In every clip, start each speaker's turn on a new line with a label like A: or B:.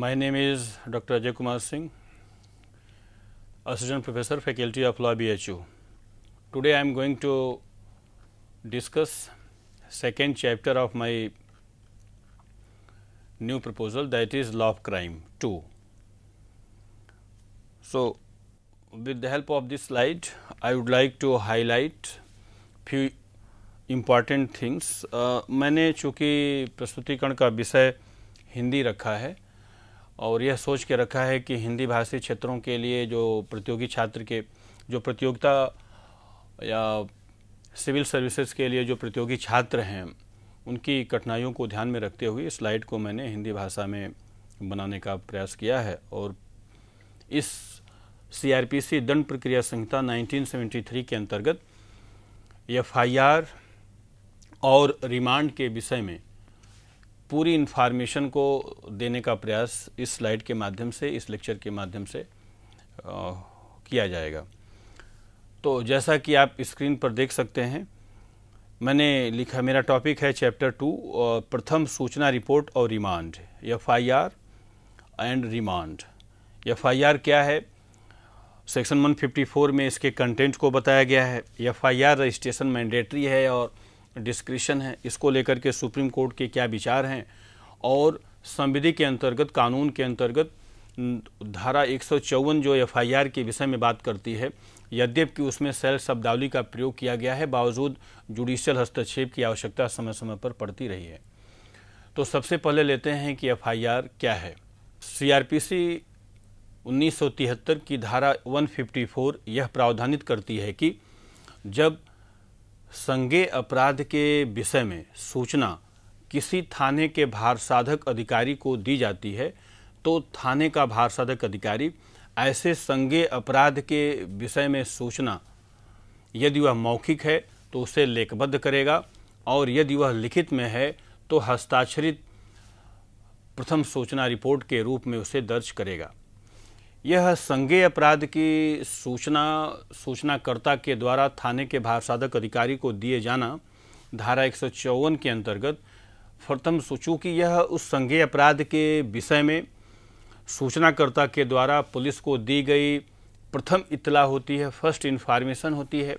A: My name is Dr. Ajay Kumar Singh, Assistant Professor, Faculty of Law BHU. Today I am going to discuss second chapter of my new proposal that is Law of Crime 2. So, with the help of this slide, I would like to highlight few important things. Uh, मैंने चूँकि प्रस्तुतिकरण का विषय हिंदी रखा है और यह सोच के रखा है कि हिंदी भाषी क्षेत्रों के लिए जो प्रतियोगी छात्र के जो प्रतियोगिता या सिविल सर्विसेज के लिए जो प्रतियोगी छात्र हैं उनकी कठिनाइयों को ध्यान में रखते हुए स्लाइड को मैंने हिंदी भाषा में बनाने का प्रयास किया है और इस सीआरपीसी दंड प्रक्रिया संहिता 1973 के अंतर्गत आर और रिमांड के विषय में पूरी इन्फॉर्मेशन को देने का प्रयास इस स्लाइड के माध्यम से इस लेक्चर के माध्यम से आ, किया जाएगा तो जैसा कि आप स्क्रीन पर देख सकते हैं मैंने लिखा मेरा टॉपिक है चैप्टर टू प्रथम सूचना रिपोर्ट और remand F I R and remand F I R क्या है सेक्शन 154 में इसके कंटेंट को बताया गया है F I R registration mandatory है और डिस्क्रिशन है इसको लेकर के सुप्रीम कोर्ट के क्या विचार हैं और संविधि के अंतर्गत कानून के अंतर्गत धारा एक जो एफआईआर के विषय में बात करती है यद्यप कि उसमें सेल शब्दावली का प्रयोग किया गया है बावजूद जुडिशियल हस्तक्षेप की आवश्यकता समय समय पर पड़ती रही है तो सबसे पहले लेते हैं कि एफआईआर क्या है सीआरपीसी 1973 की धारा 154 यह प्रावधानित करती है कि जब संज्ञे अपराध के विषय में सूचना किसी थाने के भारसाधक अधिकारी को दी जाती है तो थाने का भारसाधक अधिकारी ऐसे संज्ञे अपराध के विषय में सूचना यदि वह मौखिक है तो उसे लेखबद्ध करेगा और यदि वह लिखित में है तो हस्ताक्षरित प्रथम सूचना रिपोर्ट के रूप में उसे दर्ज करेगा यह संज्ञेय अपराध की सूचना सूचनाकर्ता के द्वारा थाने के भारसाधक अधिकारी को दिए जाना धारा एक के अंतर्गत प्रथम चूँकि यह उस संज्ञेय अपराध के विषय में सूचनाकर्ता के द्वारा पुलिस को दी गई प्रथम इतला होती है फर्स्ट इन्फॉर्मेशन होती है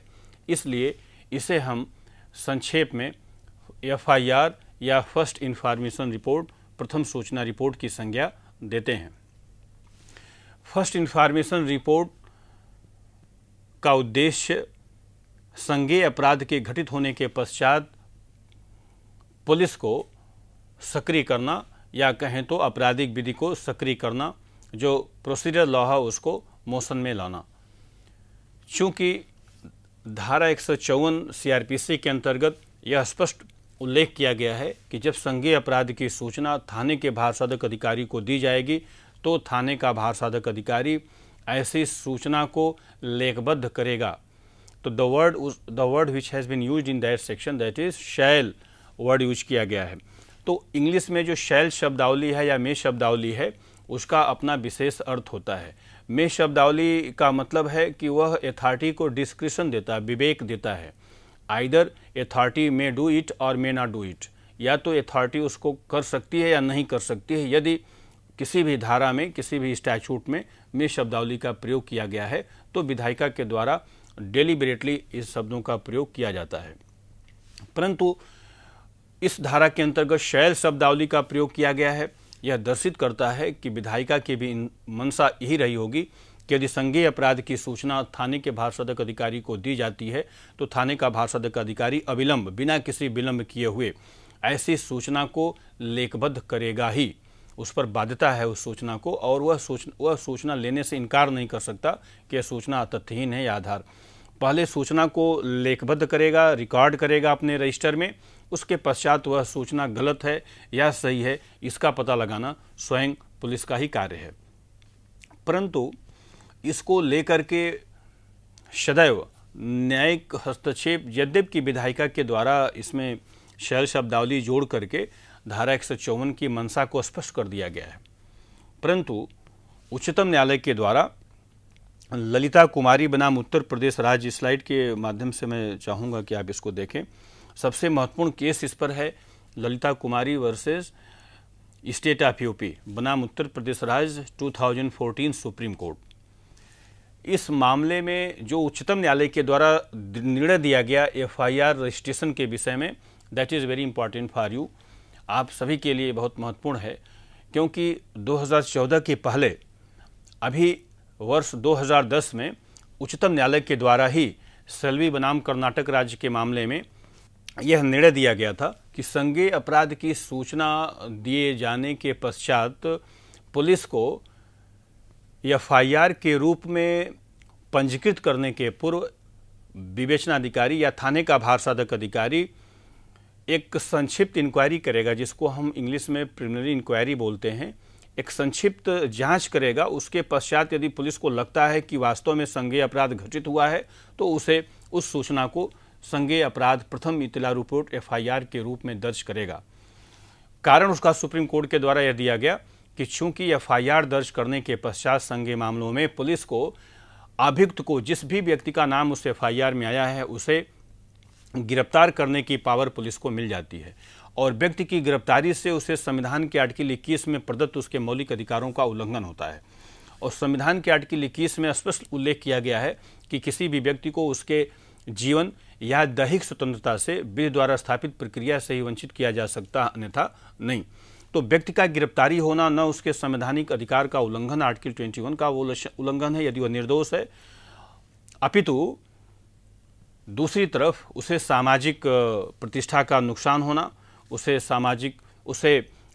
A: इसलिए इसे हम संक्षेप में एफआईआर या फर्स्ट इन्फॉर्मेशन रिपोर्ट प्रथम सूचना रिपोर्ट की संज्ञा देते हैं फर्स्ट इन्फॉर्मेशन रिपोर्ट का उद्देश्य संज्ञेय अपराध के घटित होने के पश्चात पुलिस को सक्रिय करना या कहें तो आपराधिक विधि को सक्रिय करना जो प्रोसीजर लॉ है उसको मोशन में लाना चूँकि धारा एक सौ चौवन के अंतर्गत यह स्पष्ट उल्लेख किया गया है कि जब संज्ञेय अपराध की सूचना थाने के भारसाधक अधिकारी को दी जाएगी तो थाने का भार साधक अधिकारी ऐसी सूचना को लेखबद्ध करेगा तो the word the word which has been use in that section that is shall word use किया गया है तो इंग्लिश में जो शैल शब्दावली है या मे शब्दावली है उसका अपना विशेष अर्थ होता है मे शब्दावली का मतलब है कि वह अथॉरिटी को डिस्क्रिप्शन देता है विवेक देता है either authority may do it और मे नॉट डू इट या तो अथॉरिटी उसको कर सकती है या नहीं कर सकती है यदि किसी भी धारा में किसी भी स्टैचूट में में शब्दावली का प्रयोग किया गया है तो विधायिका के द्वारा डेलीबरेटली इस शब्दों का प्रयोग किया जाता है परंतु इस धारा के अंतर्गत शैल शब्दावली का प्रयोग किया गया है यह दर्शित करता है कि विधायिका की भी मनसा यही रही होगी कि यदि संज्ञेय अपराध की सूचना थाने के भारसाधक अधिकारी को दी जाती है तो थाने का भारसाधक अधिकारी अविलंब बिना किसी विलंब किए हुए ऐसी सूचना को लेखबद्ध करेगा ही उस पर बाध्यता है उस सूचना को और वह सोच वह सूचना लेने से इनकार नहीं कर सकता कि यह सूचना तथ्यहीन है या आधार पहले सूचना को लेखबद्ध करेगा रिकॉर्ड करेगा अपने रजिस्टर में उसके पश्चात वह सूचना गलत है या सही है इसका पता लगाना स्वयं पुलिस का ही कार्य है परंतु इसको लेकर के सदैव न्यायिक हस्तक्षेप यद्यप की विधायिका के द्वारा इसमें शैल शब्दावली जोड़ करके धारा एक की मंशा को स्पष्ट कर दिया गया है परंतु उच्चतम न्यायालय के द्वारा ललिता कुमारी बनाम उत्तर प्रदेश राज्य स्लाइड के माध्यम से मैं चाहूँगा कि आप इसको देखें सबसे महत्वपूर्ण केस इस पर है Lalita Kumari versus state of UP बनाम उत्तर प्रदेश राज्य 2014 सुप्रीम कोर्ट इस मामले में जो उच्चतम न्यायालय के द्वारा निर्णय दिया गया एफआईआर रजिस्ट्रेशन के विषय में that is very important for you आप सभी के लिए बहुत महत्वपूर्ण है क्योंकि 2014 के पहले अभी वर्ष 2010 में उच्चतम न्यायालय के द्वारा ही सेल्वी बनाम कर्नाटक राज्य के मामले में यह निर्णय दिया गया था कि संज्ञेय अपराध की सूचना दिए जाने के पश्चात पुलिस को एफआईआर के रूप में पंजीकृत करने के पूर्व विवेचनाधिकारी या थाने का भारसाधक साधक अधिकारी एक संक्षिप्त इंक्वायरी करेगा जिसको हम इंग्लिश में प्रिमिनरी इंक्वायरी बोलते हैं एक संक्षिप्त जांच करेगा उसके पश्चात यदि पुलिस को लगता है कि वास्तव में संज्ञेय अपराध घटित हुआ है तो उसे उस सूचना को संज्ञेय अपराध प्रथम इतला रिपोर्ट एफ के रूप में दर्ज करेगा कारण उसका सुप्रीम कोर्ट के द्वारा यह दिया गया कि चूंकि एफ दर्ज करने के पश्चात संज्ञेय मामलों में पुलिस को अभियुक्त को जिस भी व्यक्ति का नाम उस एफ में आया है उसे गिरफ्तार करने की पावर पुलिस को मिल जाती है और व्यक्ति की गिरफ्तारी से उसे संविधान के आर्टिकल इक्कीस में प्रदत्त उसके मौलिक अधिकारों का उल्लंघन होता है और संविधान के आर्टिकल इक्कीस में स्पष्ट उल्लेख किया गया है कि किसी भी व्यक्ति को उसके जीवन या दैहिक स्वतंत्रता से विधि द्वारा स्थापित प्रक्रिया से ही वंचित किया जा सकता अन्यथा नहीं तो व्यक्ति का गिरफ्तारी होना न उसके संवैधानिक अधिकार का उल्लंघन आर्टिकल ट्वेंटी का वो उल्लंघन है यदि वह निर्दोष है अपितु दूसरी तरफ उसे सामाजिक प्रतिष्ठा का नुकसान होना उसे सामाजिक उसे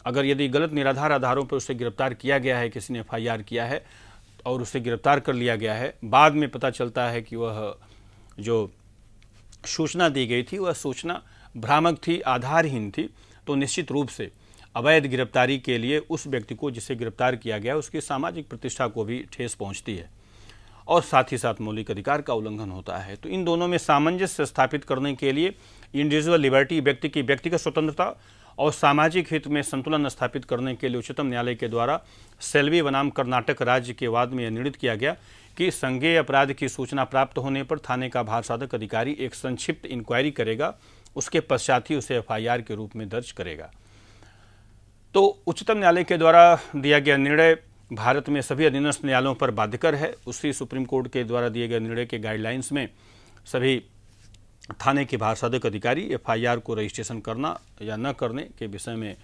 A: अगर यदि गलत निराधार आधारों पर उसे गिरफ्तार किया गया है किसी ने एफ किया है और उसे गिरफ्तार कर लिया गया है बाद में पता चलता है कि वह जो सूचना दी गई थी वह सूचना भ्रामक थी आधारहीन थी तो निश्चित रूप से अवैध गिरफ्तारी के लिए उस व्यक्ति को जिसे गिरफ्तार किया गया उसकी सामाजिक प्रतिष्ठा को भी ठेस पहुंचती है और साथ ही साथ मौलिक अधिकार का उल्लंघन होता है तो इन दोनों में सामंजस्य स्थापित करने के लिए इंडिविजुअल लिबर्टी व्यक्ति की व्यक्तिगत स्वतंत्रता और सामाजिक हित में संतुलन स्थापित करने के लिए उच्चतम न्यायालय के द्वारा सेल्वी बनाम कर्नाटक राज्य के वाद में यह निर्णित किया गया कि संज्ञेय अपराध की सूचना प्राप्त होने पर थाने का भार साधक अधिकारी एक संक्षिप्त इंक्वायरी करेगा उसके पश्चात ही उसे एफआईआर के रूप में दर्ज करेगा तो उच्चतम न्यायालय के द्वारा दिया गया निर्णय भारत में सभी अधीनस्थ न्यायालयों पर बाध्यकर है उसी सुप्रीम कोर्ट के द्वारा दिए गए निर्णय के गाइडलाइंस में सभी थाने के भारसाधक अधिकारी एफआईआर को रजिस्ट्रेशन करना या न करने के विषय में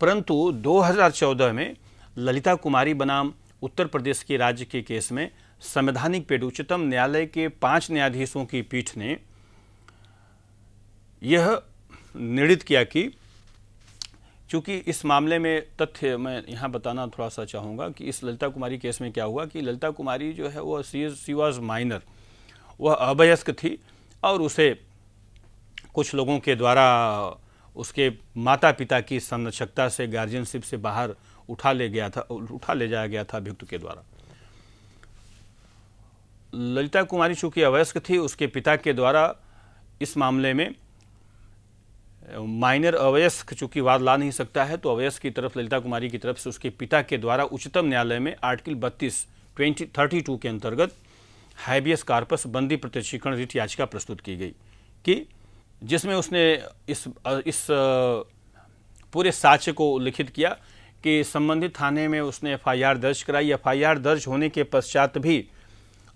A: परंतु 2014 में ललिता कुमारी बनाम उत्तर प्रदेश के राज्य के केस में संवैधानिक पीठ उच्चतम न्यायालय के पांच न्यायाधीशों की पीठ ने यह निर्णित किया कि चूंकि इस मामले में तथ्य मैं यहाँ बताना थोड़ा सा चाहूँगा कि इस ललिता कुमारी केस में क्या हुआ कि ललिता कुमारी जो है वह सी वॉज माइनर वह अवयस्क थी और उसे कुछ लोगों के द्वारा उसके माता पिता की संरक्षकता से गार्जियनशिप से बाहर उठा ले गया था उठा ले जाया गया था अभियुक्त के द्वारा ललिता कुमारी चूंकि अवयस्क थी उसके पिता के द्वारा इस मामले में माइनर अवयस्क चूंकि वाद ला नहीं सकता है तो अवयस्क की तरफ ललिता कुमारी की तरफ से उसके पिता के द्वारा उच्चतम न्यायालय में आर्टिकल बत्तीस ट्वेंटी थर्टी टू के अंतर्गत हैबियस कार्पस बंदी प्रतिक्षीकरण रिट याचिका प्रस्तुत की गई कि जिसमें उसने इस इस पूरे साक्ष्य को लिखित किया कि संबंधित थाने में उसने एफ दर्ज कराई एफ दर्ज होने के पश्चात भी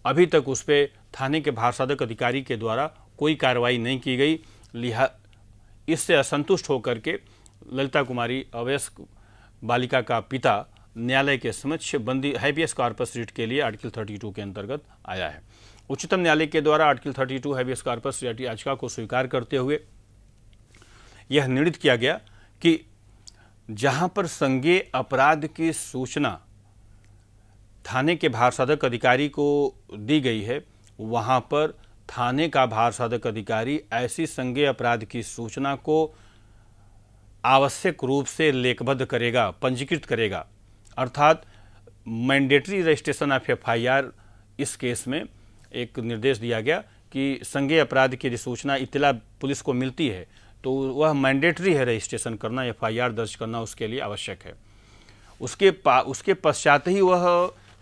A: अभी तक उस पर थाने के भारसाधक अधिकारी के द्वारा कोई कार्रवाई नहीं की गई लिहा इससे असंतुष्ट होकर के ललिता कुमारी अवयस्क बालिका का पिता न्यायालय के समक्ष बंदी हैबियस कॉर्पस रिट के लिए आर्टिकल 32 के अंतर्गत आया है उच्चतम न्यायालय के द्वारा आर्टिकल 32 हैबियस कॉर्पस याचिका को स्वीकार करते हुए यह निर्णित किया गया कि जहां पर संज्ञे अपराध की सूचना थाने के भारसाधक अधिकारी को दी गई है वहां पर थाने का भार साधक अधिकारी ऐसी संज्ञेय अपराध की सूचना को आवश्यक रूप से लेखबद्ध करेगा पंजीकृत करेगा अर्थात मैंडेटरी रजिस्ट्रेशन ऑफ एफ इस केस में एक निर्देश दिया गया कि संज्ञेय अपराध की यदि सूचना इतला पुलिस को मिलती है तो वह मैंडेटरी है रजिस्ट्रेशन करना एफ दर्ज करना उसके लिए आवश्यक है उसके पा उसके पश्चात ही वह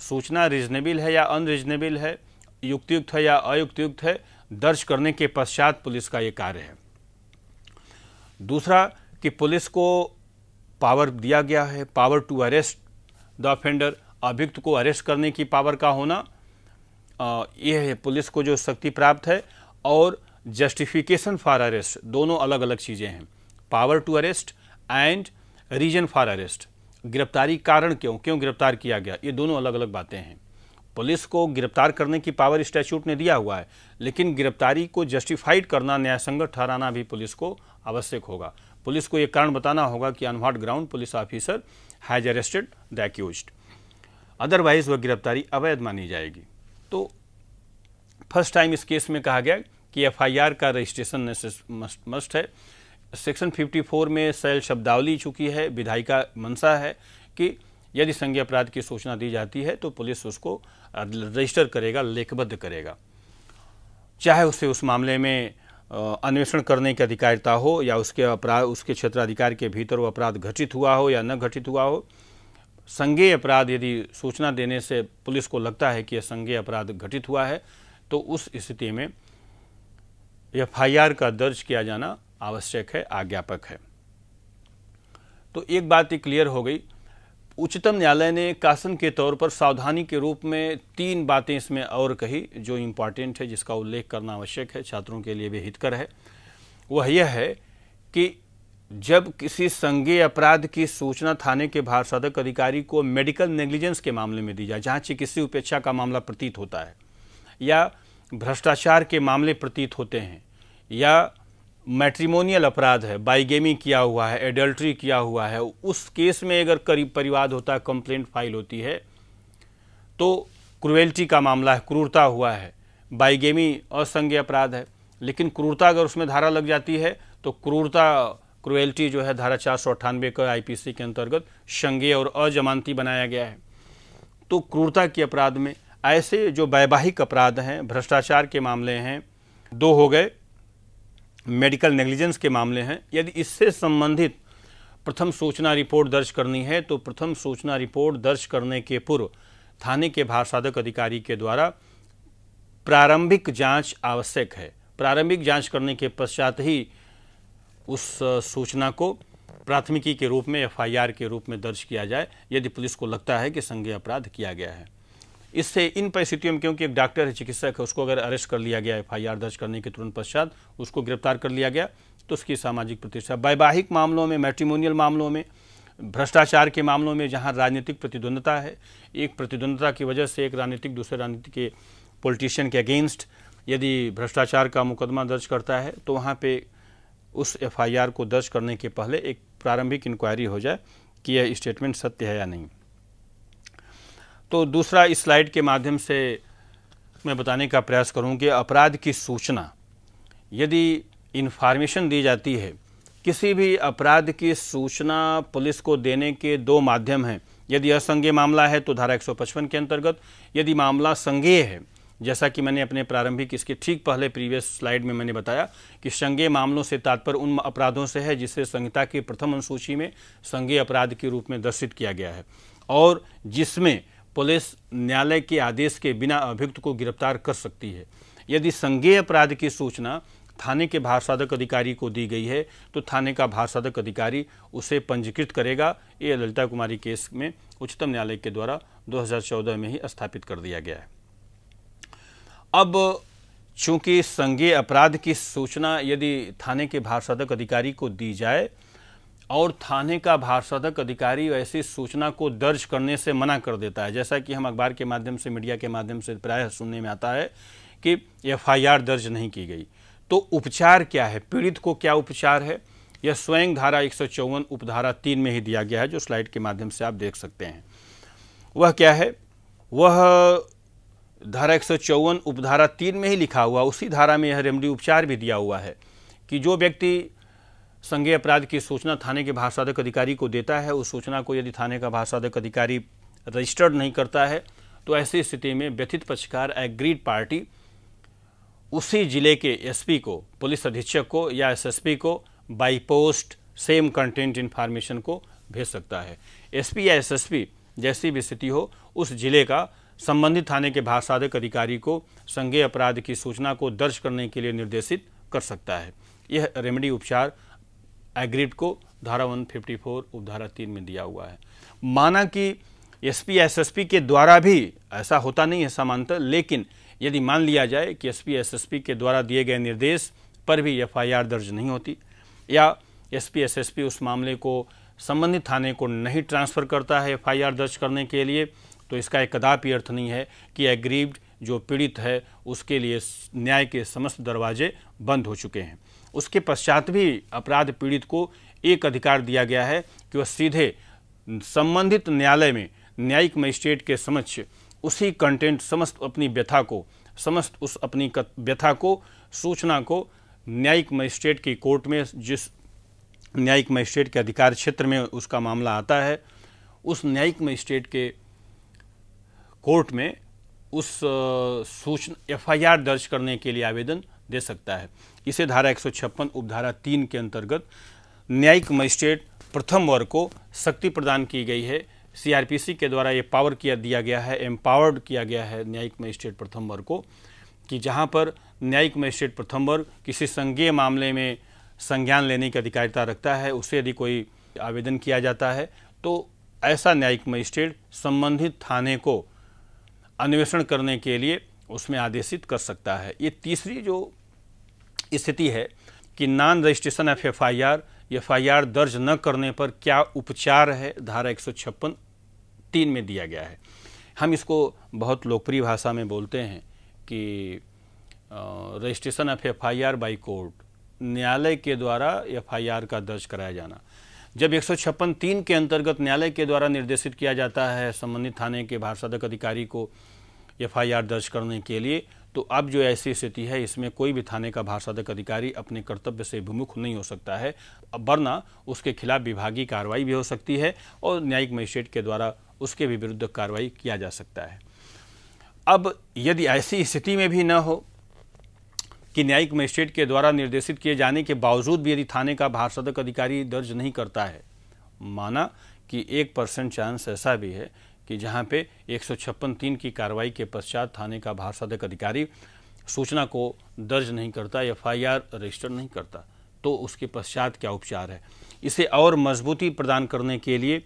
A: सूचना रिजनेबल है या अनरिजनेबल है युक्तियुक्त है या अयुक्तियुक्त है दर्ज करने के पश्चात पुलिस का ये कार्य है दूसरा कि पुलिस को पावर दिया गया है power to arrest the offender अभियुक्त को अरेस्ट करने की पावर का होना यह है पुलिस को जो शक्ति प्राप्त है और जस्टिफिकेशन फॉर अरेस्ट दोनों अलग अलग चीज़ें हैं power to arrest and reason for arrest गिरफ्तारी कारण क्यों क्यों गिरफ्तार किया गया ये दोनों अलग अलग बातें हैं पुलिस को गिरफ्तार करने की पावर स्टैच्यूट ने दिया हुआ है लेकिन गिरफ्तारी को जस्टिफाइड करना न्यायसंगत ठहराना भी पुलिस को आवश्यक होगा पुलिस को यह कारण बताना होगा कि on what ground police officer has arrested the accused otherwise वह गिरफ्तारी अवैध मानी जाएगी तो फर्स्ट टाइम इस केस में कहा गया कि एफआईआर का रजिस्ट्रेशन मस्ट मस्ट है सेक्शन 54 में सेल शब्दावली चुकी है विधायिका मनसा है कि यदि संज्ञा अपराध की सूचना दी जाती है तो पुलिस उसको रजिस्टर करेगा लेखबद्ध करेगा चाहे उसे उस मामले में अन्वेषण करने की अधिकारिता हो या उसके अपराध उसके क्षेत्राधिकार के भीतर वो अपराध घटित हुआ हो या न घटित हुआ हो संज्ञेय अपराध यदि सूचना देने से पुलिस को लगता है कि यह संज्ञेय अपराध घटित हुआ है तो उस स्थिति में एफ का दर्ज किया जाना आवश्यक है आज्ञापक है तो एक बात ही क्लियर हो गई उच्चतम न्यायालय ने कासन के तौर पर सावधानी के रूप में तीन बातें इसमें और कही जो इम्पॉर्टेंट है जिसका उल्लेख करना आवश्यक है छात्रों के लिए भी हितकर है वह यह है कि जब किसी संज्ञेय अपराध की सूचना थाने के भार साधक अधिकारी को मेडिकल नेग्लिजेंस के मामले में दी जाए जहाँ चिकित्सीय उपेक्षा का मामला प्रतीत होता है या भ्रष्टाचार के मामले प्रतीत होते हैं या मैट्रीमोनियल अपराध है बाइगेमी किया हुआ है एडल्ट्री किया हुआ है उस केस में अगर करीब परिवाद होता है कंप्लेंट फाइल होती है तो क्रुएल्टी का मामला है क्रूरता हुआ है बाइगेमी असंज्ञ अपराध है लेकिन क्रूरता अगर उसमें धारा लग जाती है तो क्रूरता क्रुएल्टी जो है धारा चार सौ अट्ठानवे का आईपीसी के अंतर्गत संज्ञ और अजमानती बनाया गया है तो क्रूरता के अपराध में ऐसे जो वैवाहिक अपराध हैं भ्रष्टाचार के मामले हैं दो हो गए मेडिकल नेग्लिजेंस के मामले हैं यदि इससे संबंधित प्रथम सूचना रिपोर्ट दर्ज करनी है तो प्रथम सूचना रिपोर्ट दर्ज करने के पूर्व थाने के भारसाधक अधिकारी के द्वारा प्रारंभिक जांच आवश्यक है प्रारंभिक जांच करने के पश्चात ही उस सूचना को प्राथमिकी के रूप में एफआईआर के रूप में दर्ज किया जाए यदि पुलिस को लगता है कि संज्ञेय अपराध किया गया है इससे इन परिस्थितियों में क्योंकि एक डॉक्टर है चिकित्सक है उसको अगर अरेस्ट कर लिया गया एफ दर्ज करने के तुरंत पश्चात उसको गिरफ्तार कर लिया गया तो उसकी सामाजिक प्रतिष्ठा वैवाहिक मामलों में मैट्रिमोनियल मामलों में भ्रष्टाचार के मामलों में जहाँ राजनीतिक प्रतिद्वंदता है एक प्रतिद्वंदता की वजह से एक राजनीतिक दूसरे राजनीतिक के पॉलिटिशियन के अगेंस्ट यदि भ्रष्टाचार का मुकदमा दर्ज करता है तो वहाँ पे उस एफआईआर को दर्ज करने के पहले एक प्रारंभिक इंक्वायरी हो जाए कि यह स्टेटमेंट सत्य है या नहीं तो दूसरा इस स्लाइड के माध्यम से मैं बताने का प्रयास करूं कि अपराध की सूचना यदि इन्फॉर्मेशन दी जाती है किसी भी अपराध की सूचना पुलिस को देने के दो माध्यम हैं यदि असंघीय मामला है तो धारा 155 के अंतर्गत यदि मामला संघीय है जैसा कि मैंने अपने प्रारंभिक इसके ठीक पहले प्रीवियस स्लाइड में मैंने बताया कि संज्ञेय मामलों से तात्पर्य उन अपराधों से है जिसे संहिता की प्रथम अनुसूची में संज्ञेय अपराध के रूप में दर्शित किया गया है और जिसमें पुलिस न्यायालय के आदेश के बिना अभियुक्त को गिरफ्तार कर सकती है यदि संज्ञेय अपराध की सूचना थाने के साधक अधिकारी को दी गई है तो थाने का भारसाधक अधिकारी उसे पंजीकृत करेगा ये ललिता कुमारी केस में उच्चतम न्यायालय के द्वारा 2014 में ही स्थापित कर दिया गया है अब चूंकि संज्ञेय अपराध की सूचना यदि थाने के साधक अधिकारी को दी जाए और थाने का भारसाधक अधिकारी ऐसी सूचना को दर्ज करने से मना कर देता है जैसा कि हम अखबार के माध्यम से मीडिया के माध्यम से प्रायः सुनने में आता है कि एफआईआर दर्ज नहीं की गई तो उपचार क्या है पीड़ित को क्या उपचार है यह स्वयं धारा एक उपधारा तीन में ही दिया गया है जो स्लाइड के माध्यम से आप देख सकते हैं वह क्या है वह धारा एक उपधारा तीन में ही लिखा हुआ उसी धारा में यह रेमडी उपचार भी दिया हुआ है कि जो व्यक्ति संज्ञेय अपराध की सूचना थाने के भाषाधक अधिकारी को देता है उस सूचना को यदि थाने का भाषाधक अधिकारी रजिस्टर्ड नहीं करता है तो ऐसी स्थिति में व्यथित पक्षकार एग्रीड पार्टी उसी जिले के एसपी को पुलिस अधीक्षक को या एसएसपी को by post same content information को भेज सकता है एसपी या एसएसपी जैसी भी स्थिति हो उस जिले का संबंधित थाने के भाषाधक अधिकारी को संज्ञेय अपराध की सूचना को दर्ज करने के लिए निर्देशित कर सकता है यह रेमेडी उपचार एग्रीड को धारा 154 उपधारा तीन में दिया हुआ है माना कि एसपी एसएसपी के द्वारा भी ऐसा होता नहीं है समानता लेकिन यदि मान लिया जाए कि एसपी एसएसपी के द्वारा दिए गए निर्देश पर भी एफआईआर दर्ज नहीं होती या एसपी एसएसपी उस मामले को संबंधित थाने को नहीं ट्रांसफ़र करता है एफआईआर दर्ज करने के लिए तो इसका एक कदापि अर्थ नहीं है कि एग्रीव्ड जो पीड़ित है उसके लिए न्याय के समस्त दरवाजे बंद हो चुके हैं उसके पश्चात भी अपराध पीड़ित को एक अधिकार दिया गया है कि वह सीधे संबंधित न्यायालय में न्यायिक मजिस्ट्रेट के समक्ष उसी कंटेंट समस्त अपनी व्यथा को समस्त उस अपनी व्यथा को सूचना को न्यायिक मजिस्ट्रेट की कोर्ट में जिस न्यायिक मजिस्ट्रेट के अधिकार क्षेत्र में उसका मामला आता है उस न्यायिक मजिस्ट्रेट के कोर्ट में उस सूचना एफआईआर दर्ज करने के लिए आवेदन दे सकता है इसे धारा एक उपधारा तीन के अंतर्गत न्यायिक मजिस्ट्रेट प्रथम वर्ग को शक्ति प्रदान की गई है सीआरपीसी के द्वारा ये पावर किया दिया गया है एम्पावर्ड किया गया है न्यायिक मजिस्ट्रेट प्रथम वर्ग को कि जहाँ पर न्यायिक मजिस्ट्रेट प्रथम वर्ग किसी संज्ञेय मामले में संज्ञान लेने की अधिकारिता रखता है उसे यदि कोई आवेदन किया जाता है तो ऐसा न्यायिक मजिस्ट्रेट संबंधित थाने को अन्वेषण करने के लिए उसमें आदेशित कर सकता है ये तीसरी जो स्थिति है कि non registration of F I R F I R दर्ज न करने पर क्या उपचार है धारा एक सौ छप्पन तीन में दिया गया है हम इसको बहुत लोकप्रिय भाषा में बोलते हैं कि registration of F I R by court न्यायालय के द्वारा एफ आई आर का दर्ज कराया जाना जब एक सौ छप्पन तीन के अंतर्गत न्यायालय के द्वारा निर्देशित किया जाता है संबंधित थाने के भारसाधक अधिकारी को एफआईआर दर्ज करने के लिए तो अब जो ऐसी स्थिति है इसमें कोई भी थाने का भारसाधक अधिकारी अपने कर्तव्य से विमुख नहीं हो सकता है वरना उसके खिलाफ विभागीय कार्रवाई भी हो सकती है और न्यायिक मजिस्ट्रेट के द्वारा उसके भी विरुद्ध कार्रवाई किया जा सकता है अब यदि ऐसी स्थिति में भी न हो कि न्यायिक मजिस्ट्रेट के द्वारा निर्देशित किए जाने के बावजूद भी यदि थाने का भारसाधक अधिकारी दर्ज नहीं करता है माना कि एक परसेंट चांस ऐसा भी है कि जहां पे एक सौ तीन की कार्रवाई के पश्चात थाने का भारसाधक अधिकारी सूचना को दर्ज नहीं करता एफआईआर रजिस्टर नहीं करता तो उसके पश्चात क्या उपचार है इसे और मजबूती प्रदान करने के लिए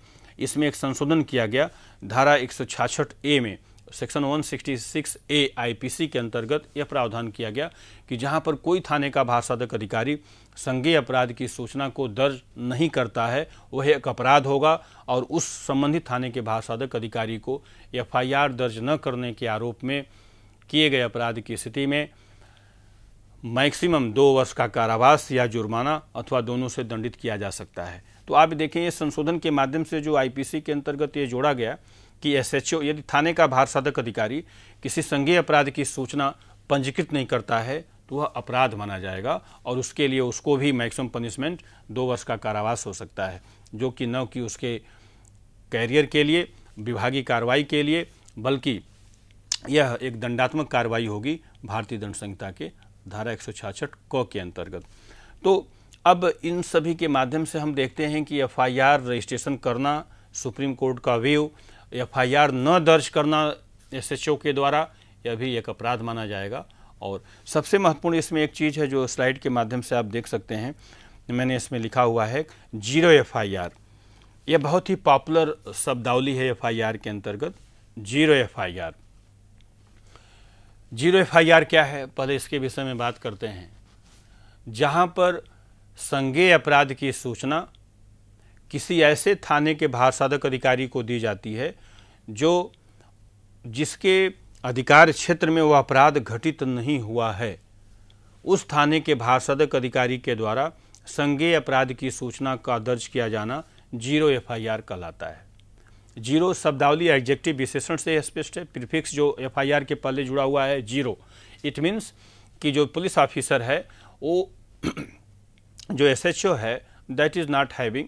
A: इसमें एक संशोधन किया गया धारा एक ए में सेक्शन 166 ए आईपीसी के अंतर्गत यह प्रावधान किया गया कि जहां पर कोई थाने का भाषाधक अधिकारी संज्ञेय अपराध की सूचना को दर्ज नहीं करता है वह एक अपराध होगा और उस संबंधित थाने के भाषाधक अधिकारी को एफआईआर दर्ज न करने के आरोप में किए गए अपराध की स्थिति में मैक्सिमम दो वर्ष का कारावास या जुर्माना अथवा दोनों से दंडित किया जा सकता है तो आप देखें ये संशोधन के माध्यम से जो आईपीसी के अंतर्गत ये जोड़ा गया कि एसएचओ यदि थाने का भारसाधक अधिकारी किसी संघीय अपराध की सूचना पंजीकृत नहीं करता है तो वह अपराध माना जाएगा और उसके लिए उसको भी मैक्सिमम पनिशमेंट दो वर्ष का कारावास हो सकता है जो कि न कि उसके कैरियर के लिए विभागीय कार्रवाई के लिए बल्कि यह एक दंडात्मक कार्रवाई होगी भारतीय दंड संहिता के धारा एक क के अंतर्गत तो अब इन सभी के माध्यम से हम देखते हैं कि एफआईआर रजिस्ट्रेशन करना सुप्रीम कोर्ट का वेव एफआईआर न दर्ज करना एसएचओ के द्वारा यह भी एक अपराध माना जाएगा और सबसे महत्वपूर्ण इसमें एक चीज़ है जो स्लाइड के माध्यम से आप देख सकते हैं मैंने इसमें लिखा हुआ है जीरो एफआईआर यह बहुत ही पॉपुलर शब्दावली है एफआईआर के अंतर्गत जीरो एफआईआर जीरो एफआईआर क्या है पहले इसके विषय में बात करते हैं जहाँ पर संज्ञेय अपराध की सूचना किसी ऐसे थाने के भारसाधक अधिकारी को दी जाती है जो जिसके अधिकार क्षेत्र में वह अपराध घटित नहीं हुआ है उस थाने के भारसाधक अधिकारी के द्वारा संज्ञेय अपराध की सूचना का दर्ज किया जाना जीरो एफआईआर कहलाता है जीरो शब्दावली एग्जेक्टिव विशेषण से स्पष्ट है प्रीफिक्स जो एफआईआर के पहले जुड़ा हुआ है जीरो इट मीन्स कि जो पुलिस ऑफिसर है वो जो एसएचओ है that is not having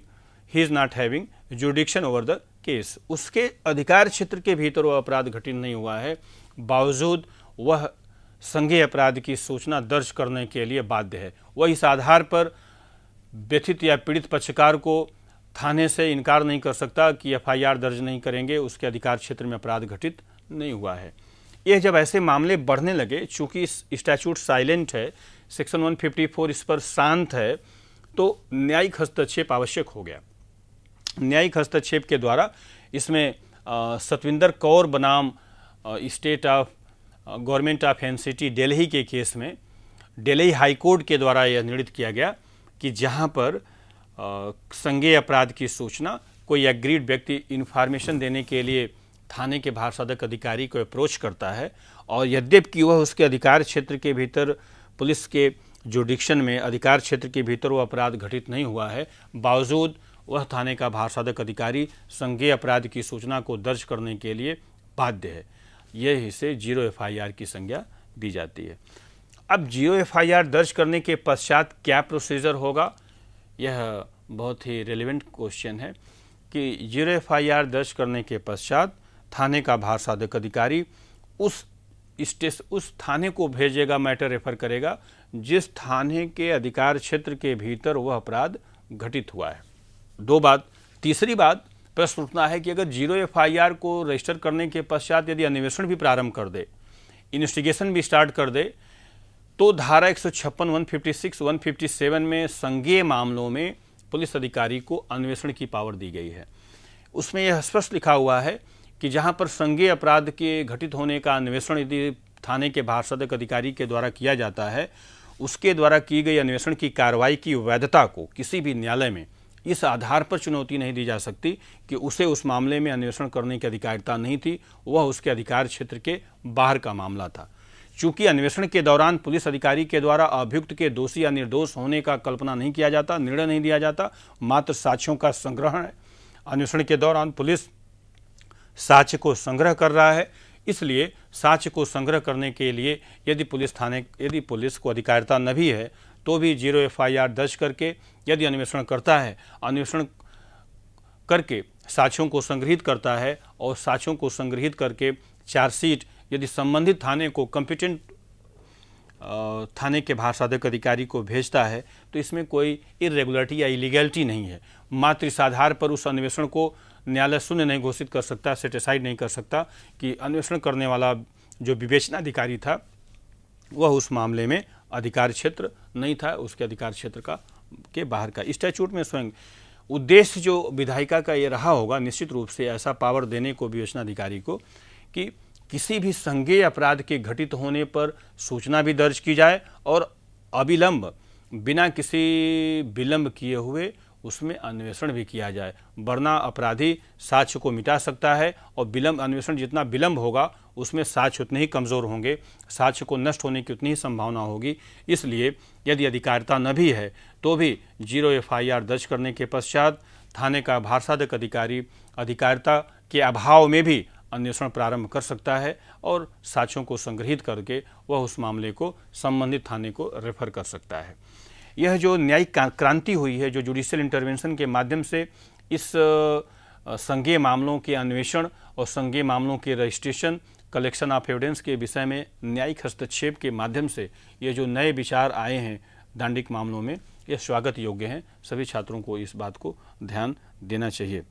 A: he is not having jurisdiction over the case उसके अधिकार क्षेत्र के भीतर वह अपराध घटित नहीं हुआ है बावजूद वह संघीय अपराध की सूचना दर्ज करने के लिए बाध्य है वह इस आधार पर व्यथित या पीड़ित पक्षकार को थाने से इनकार नहीं कर सकता कि एफआईआर दर्ज नहीं करेंगे उसके अधिकार क्षेत्र में अपराध घटित नहीं हुआ है यह जब ऐसे मामले बढ़ने लगे चूंकि स्टैचूट साइलेंट है सेक्शन 154 इस पर शांत है तो न्यायिक हस्तक्षेप आवश्यक हो गया न्यायिक हस्तक्षेप के द्वारा इसमें सतविंदर कौर बनाम state of government of N C Delhi के केस में दिल्ली हाई कोर्ट के द्वारा यह निर्णित किया गया कि जहाँ पर संज्ञेय अपराध की सूचना कोई एग्रीड व्यक्ति इन्फॉर्मेशन देने के लिए थाने के भार साधक अधिकारी को अप्रोच करता है और यद्यप कि वह उसके अधिकार क्षेत्र के भीतर पुलिस के जुडिक्शन में अधिकार क्षेत्र के भीतर वो अपराध घटित नहीं हुआ है बावजूद वह थाने का भारसाधक अधिकारी संज्ञेय अपराध की सूचना को दर्ज करने के लिए बाध्य है यह हिस्से जीरो एफ की संज्ञा दी जाती है अब जीरो एफ दर्ज करने के पश्चात क्या प्रोसीजर होगा यह बहुत ही रेलिवेंट क्वेश्चन है कि जीरो एफ दर्ज करने के पश्चात थाने का भारसाधक अधिकारी उस स्टेश उस थाने को भेजेगा मैटर रेफर करेगा जिस थाने के अधिकार क्षेत्र के भीतर वह अपराध घटित हुआ है दो बात तीसरी बात प्रश्न उठना है कि अगर जीरो एफआईआर को रजिस्टर करने के पश्चात यदि अन्वेषण भी प्रारंभ कर दे इन्वेस्टिगेशन भी स्टार्ट कर दे तो धारा एक सौ छप्पन one fifty six one fifty seven में संज्ञेय मामलों में पुलिस अधिकारी को अन्वेषण की पावर दी गई है उसमें यह स्पष्ट लिखा हुआ है कि जहां पर संज्ञेय अपराध के घटित होने का अन्वेषण यदि थाने के भारसदक अधिकारी के द्वारा किया जाता है उसके द्वारा की गई अन्वेषण की कार्रवाई की वैधता को किसी भी न्यायालय में इस आधार पर चुनौती नहीं दी जा सकती कि उसे उस मामले में अन्वेषण करने की अधिकारिता नहीं थी वह उसके अधिकार क्षेत्र के बाहर का मामला था चूंकि अन्वेषण के दौरान पुलिस अधिकारी के द्वारा अभियुक्त के दोषी या निर्दोष होने का कल्पना नहीं किया जाता निर्णय नहीं दिया जाता मात्र साक्ष्यों का संग्रहण है अन्वेषण के दौरान पुलिस साक्ष्य को संग्रह कर रहा है इसलिए साक्ष्य को संग्रह करने के लिए यदि पुलिस थाने यदि पुलिस को अधिकारिता न भी है तो भी जीरो एफआईआर दर्ज करके यदि अन्वेषण करता है अन्वेषण करके साक्ष्यों को संग्रहित करता है और साक्ष्यों को संग्रहित करके चार्जशीट यदि संबंधित थाने को कम्पिटेंट थाने के साधक अधिकारी को भेजता है तो इसमें कोई इरेगुलरिटी या इलीगैलिटी नहीं है मात्र इस आधार पर उस अन्वेषण को न्यायालय शून्य नहीं घोषित कर सकता सेटिसाइड नहीं कर सकता कि अन्वेषण करने वाला जो विवेचनाधिकारी था वह उस मामले में अधिकार क्षेत्र नहीं था उसके अधिकार क्षेत्र का के बाहर का स्टैचूट में स्वयं उद्देश्य जो विधायिका का ये रहा होगा निश्चित रूप से ऐसा पावर देने को विवेचनाधिकारी को कि किसी भी संज्ञेय अपराध के घटित होने पर सूचना भी दर्ज की जाए और अविलंब बिना किसी विलंब किए हुए उसमें अन्वेषण भी किया जाए वरना अपराधी साक्ष्य को मिटा सकता है और विलंब अन्वेषण जितना विलंब होगा उसमें साक्ष्य उतने ही कमज़ोर होंगे साक्ष्य को नष्ट होने की उतनी ही संभावना होगी इसलिए यदि अधिकारिता न भी है तो भी जीरो एफआईआर दर्ज करने के पश्चात थाने का भारसाधक अधिकारी अधिकारिता के अभाव में भी अन्वेषण प्रारंभ कर सकता है और साक्ष्यों को संग्रहित करके वह उस मामले को संबंधित थाने को रेफर कर सकता है यह जो न्यायिक क्रांति हुई है जो जुडिशियल इंटरवेंशन के माध्यम से इस संघीय मामलों के अन्वेषण और संघीय मामलों के रजिस्ट्रेशन कलेक्शन ऑफ एविडेंस के विषय में न्यायिक हस्तक्षेप के माध्यम से ये जो नए विचार आए हैं दांडिक मामलों में ये स्वागत योग्य हैं सभी छात्रों को इस बात को ध्यान देना चाहिए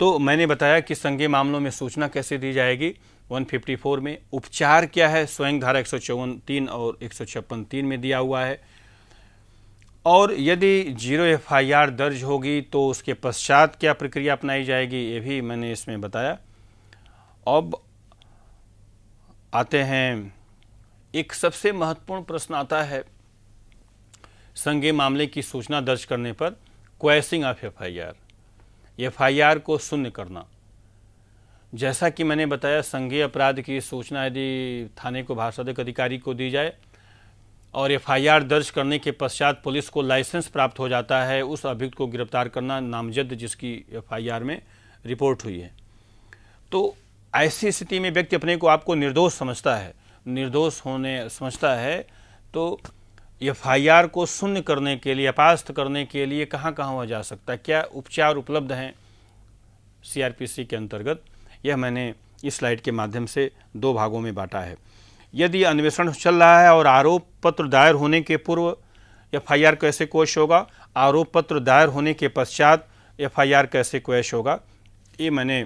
A: तो मैंने बताया कि संघीय मामलों में सूचना कैसे दी जाएगी 154 में उपचार क्या है स्वयं धारा एक तीन और एक तीन में दिया हुआ है और यदि जीरो एफआईआर दर्ज होगी तो उसके पश्चात क्या प्रक्रिया अपनाई जाएगी ये भी मैंने इसमें बताया अब आते हैं एक सबसे महत्वपूर्ण प्रश्न आता है संगे मामले की सूचना दर्ज करने पर quashing of F I R F I R को शून्य करना जैसा कि मैंने बताया संगे अपराध की सूचना यदि थाने को भारत अधिकारी को दी जाए और आर दर्ज करने के पश्चात पुलिस को लाइसेंस प्राप्त हो जाता है उस अभियुक्त को गिरफ्तार करना नामजद जिसकी आर में रिपोर्ट हुई है तो ऐसी स्थिति में व्यक्ति अपने को आपको निर्दोष समझता है निर्दोष होने समझता है तो एफ आई आर को शून्य करने के लिए अपास्त करने के लिए कहाँ कहाँ वह जा सकता है क्या उपचार उपलब्ध हैं सीआरपीसी के अंतर्गत यह मैंने इस स्लाइड के माध्यम से दो भागों में बांटा है यदि अन्वेषण चल रहा है और आरोप पत्र दायर होने के पूर्व एफ आई आर कैसे कोश होगा आरोप पत्र दायर होने के पश्चात एफ आई आर कैसे कोश होगा ये मैंने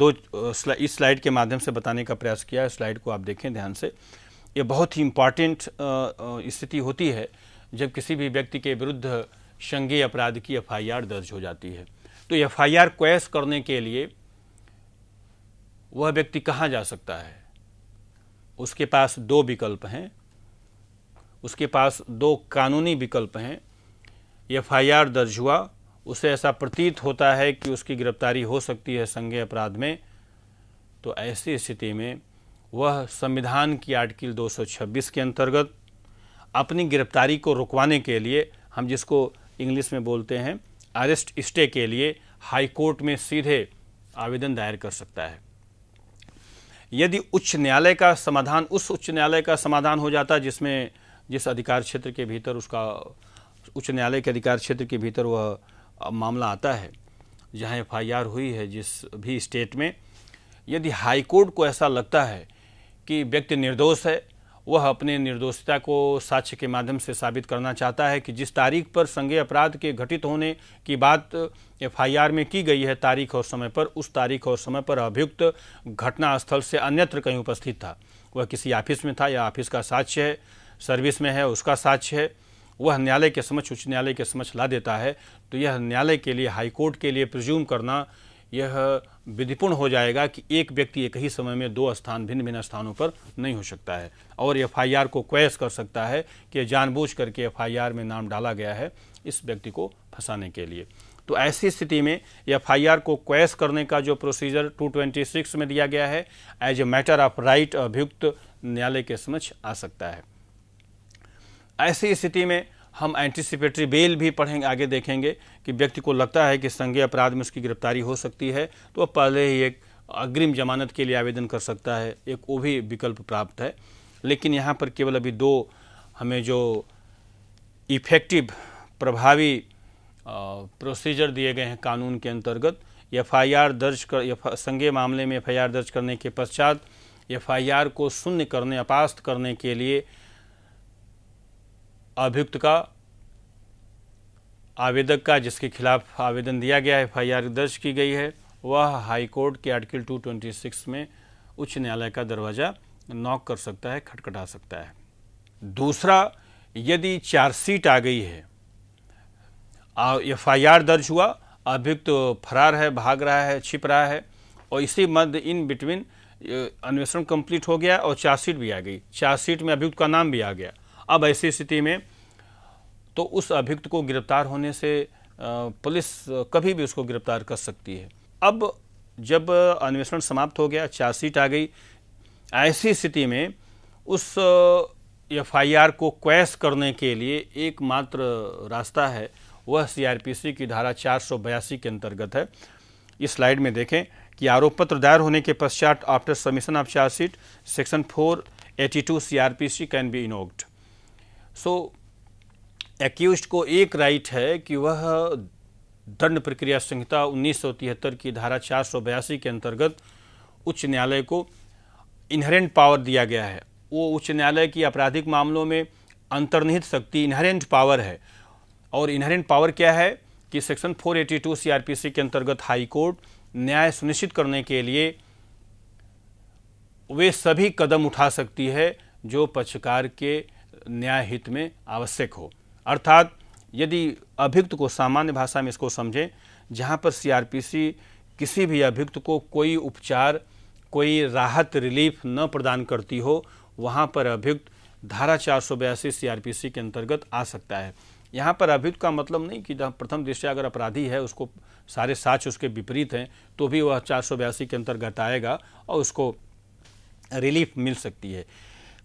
A: दो इस स्लाइड के माध्यम से बताने का प्रयास किया स्लाइड को आप देखें ध्यान से ये बहुत ही इम्पॉर्टेंट स्थिति होती है जब किसी भी व्यक्ति के विरुद्ध शंगे अपराध की एफआईआर दर्ज हो जाती है तो एफआईआर कैश करने के लिए वह व्यक्ति कहाँ जा सकता है उसके पास दो विकल्प हैं उसके पास दो कानूनी विकल्प हैं एफ आई आर दर्ज हुआ उसे ऐसा प्रतीत होता है कि उसकी गिरफ्तारी हो सकती है संज्ञ अपराध में तो ऐसी स्थिति में वह संविधान की आर्टिकल 226 के अंतर्गत अपनी गिरफ्तारी को रुकवाने के लिए हम जिसको इंग्लिश में बोलते हैं अरेस्ट स्टे के लिए हाई कोर्ट में सीधे आवेदन दायर कर सकता है यदि उच्च न्यायालय का समाधान उस उच्च न्यायालय का समाधान हो जाता जिसमें जिस अधिकार क्षेत्र के भीतर उसका उच्च न्यायालय के अधिकार क्षेत्र के भीतर वह मामला आता है जहां एफआईआर हुई है जिस भी स्टेट में यदि हाईकोर्ट को ऐसा लगता है कि व्यक्ति निर्दोष है वह अपने निर्दोषता को साक्ष्य के माध्यम से साबित करना चाहता है कि जिस तारीख पर संज्ञेय अपराध के घटित होने की बात एफआईआर में की गई है तारीख और समय पर उस तारीख और समय पर अभियुक्त घटनास्थल से अन्यत्र कहीं उपस्थित था वह किसी ऑफिस में था या ऑफिस का साक्ष्य है सर्विस में है उसका साक्ष्य है वह न्यायालय के समक्ष उच्च न्यायालय के समक्ष ला देता है तो यह न्यायालय के लिए हाईकोर्ट के लिए प्रज्यूम करना यह विधिपूर्ण हो जाएगा कि एक व्यक्ति एक ही समय में दो स्थान भिन्न भिन्न स्थानों पर नहीं हो सकता है और एफआईआर को क्वैस कर सकता है कि जानबूझ करके एफआईआर में नाम डाला गया है इस व्यक्ति को फंसाने के लिए तो ऐसी स्थिति में एफआईआर को क्वैस करने का जो प्रोसीजर 226 में दिया गया है as a matter of right अभियुक्त न्यायालय के समक्ष आ सकता है ऐसी स्थिति में हम एंटीसिपेटरी बेल भी पढ़ेंगे आगे देखेंगे कि व्यक्ति को लगता है कि संगे अपराध में उसकी गिरफ्तारी हो सकती है तो वह पहले ही एक अग्रिम जमानत के लिए आवेदन कर सकता है एक वो भी विकल्प प्राप्त है लेकिन यहाँ पर केवल अभी दो हमें जो इफेक्टिव प्रभावी प्रोसीजर दिए गए हैं कानून के अंतर्गत एफआईआर दर्ज कर संगे मामले में एफआईआर दर्ज करने के पश्चात एफआईआर को शून्य करने अपास्त करने के लिए अभियुक्त का आवेदक का जिसके खिलाफ आवेदन दिया गया एफ आई दर्ज की गई है वह हाईकोर्ट के आर्टिकल 226 में उच्च न्यायालय का दरवाजा नॉक कर सकता है खटखटा सकता है दूसरा यदि चार्जशीट आ गई है एफ आई आर दर्ज हुआ अभियुक्त तो फरार है भाग रहा है छिप रहा है और इसी मध्य इन बिटवीन अन्वेषण कंप्लीट हो गया और चार्जशीट भी आ गई चार्जशीट में अभियुक्त का नाम भी आ गया अब ऐसी स्थिति में तो उस अभियुक्त को गिरफ्तार होने से पुलिस कभी भी उसको गिरफ्तार कर सकती है अब जब अन्वेषण समाप्त हो गया चार्जशीट आ गई ऐसी स्थिति में उस एफआईआर को क्वैस करने के लिए एकमात्र रास्ता है वह सीआरपीसी की धारा चार के अंतर्गत है इस स्लाइड में देखें कि आरोप पत्र दायर होने के पश्चात after submission of chargesheet section 482 CrPC can be invoked so accused को एक राइट है कि वह दंड प्रक्रिया संहिता उन्नीस की धारा चार के अंतर्गत उच्च न्यायालय को इनहेरेंट पावर दिया गया है वो उच्च न्यायालय की आपराधिक मामलों में अंतर्निहित शक्ति इनहेरेंट पावर है और इनहेरेंट पावर क्या है कि सेक्शन 482 सीआरपीसी के अंतर्गत हाई कोर्ट न्याय सुनिश्चित करने के लिए वे सभी कदम उठा सकती है जो पक्षकार के न्याय हित में आवश्यक हो अर्थात यदि अभियुक्त को सामान्य भाषा में इसको समझें जहाँ पर सीआरपीसी किसी भी अभियुक्त को कोई उपचार कोई राहत रिलीफ न प्रदान करती हो वहाँ पर अभियुक्त धारा चार सौ बयासी सी के अंतर्गत आ सकता है यहाँ पर अभियुक्त का मतलब नहीं कि प्रथम दृष्टि अगर अपराधी है उसको सारे साक्ष्य उसके विपरीत हैं तो भी वह चार के अंतर्गत आएगा और उसको रिलीफ मिल सकती है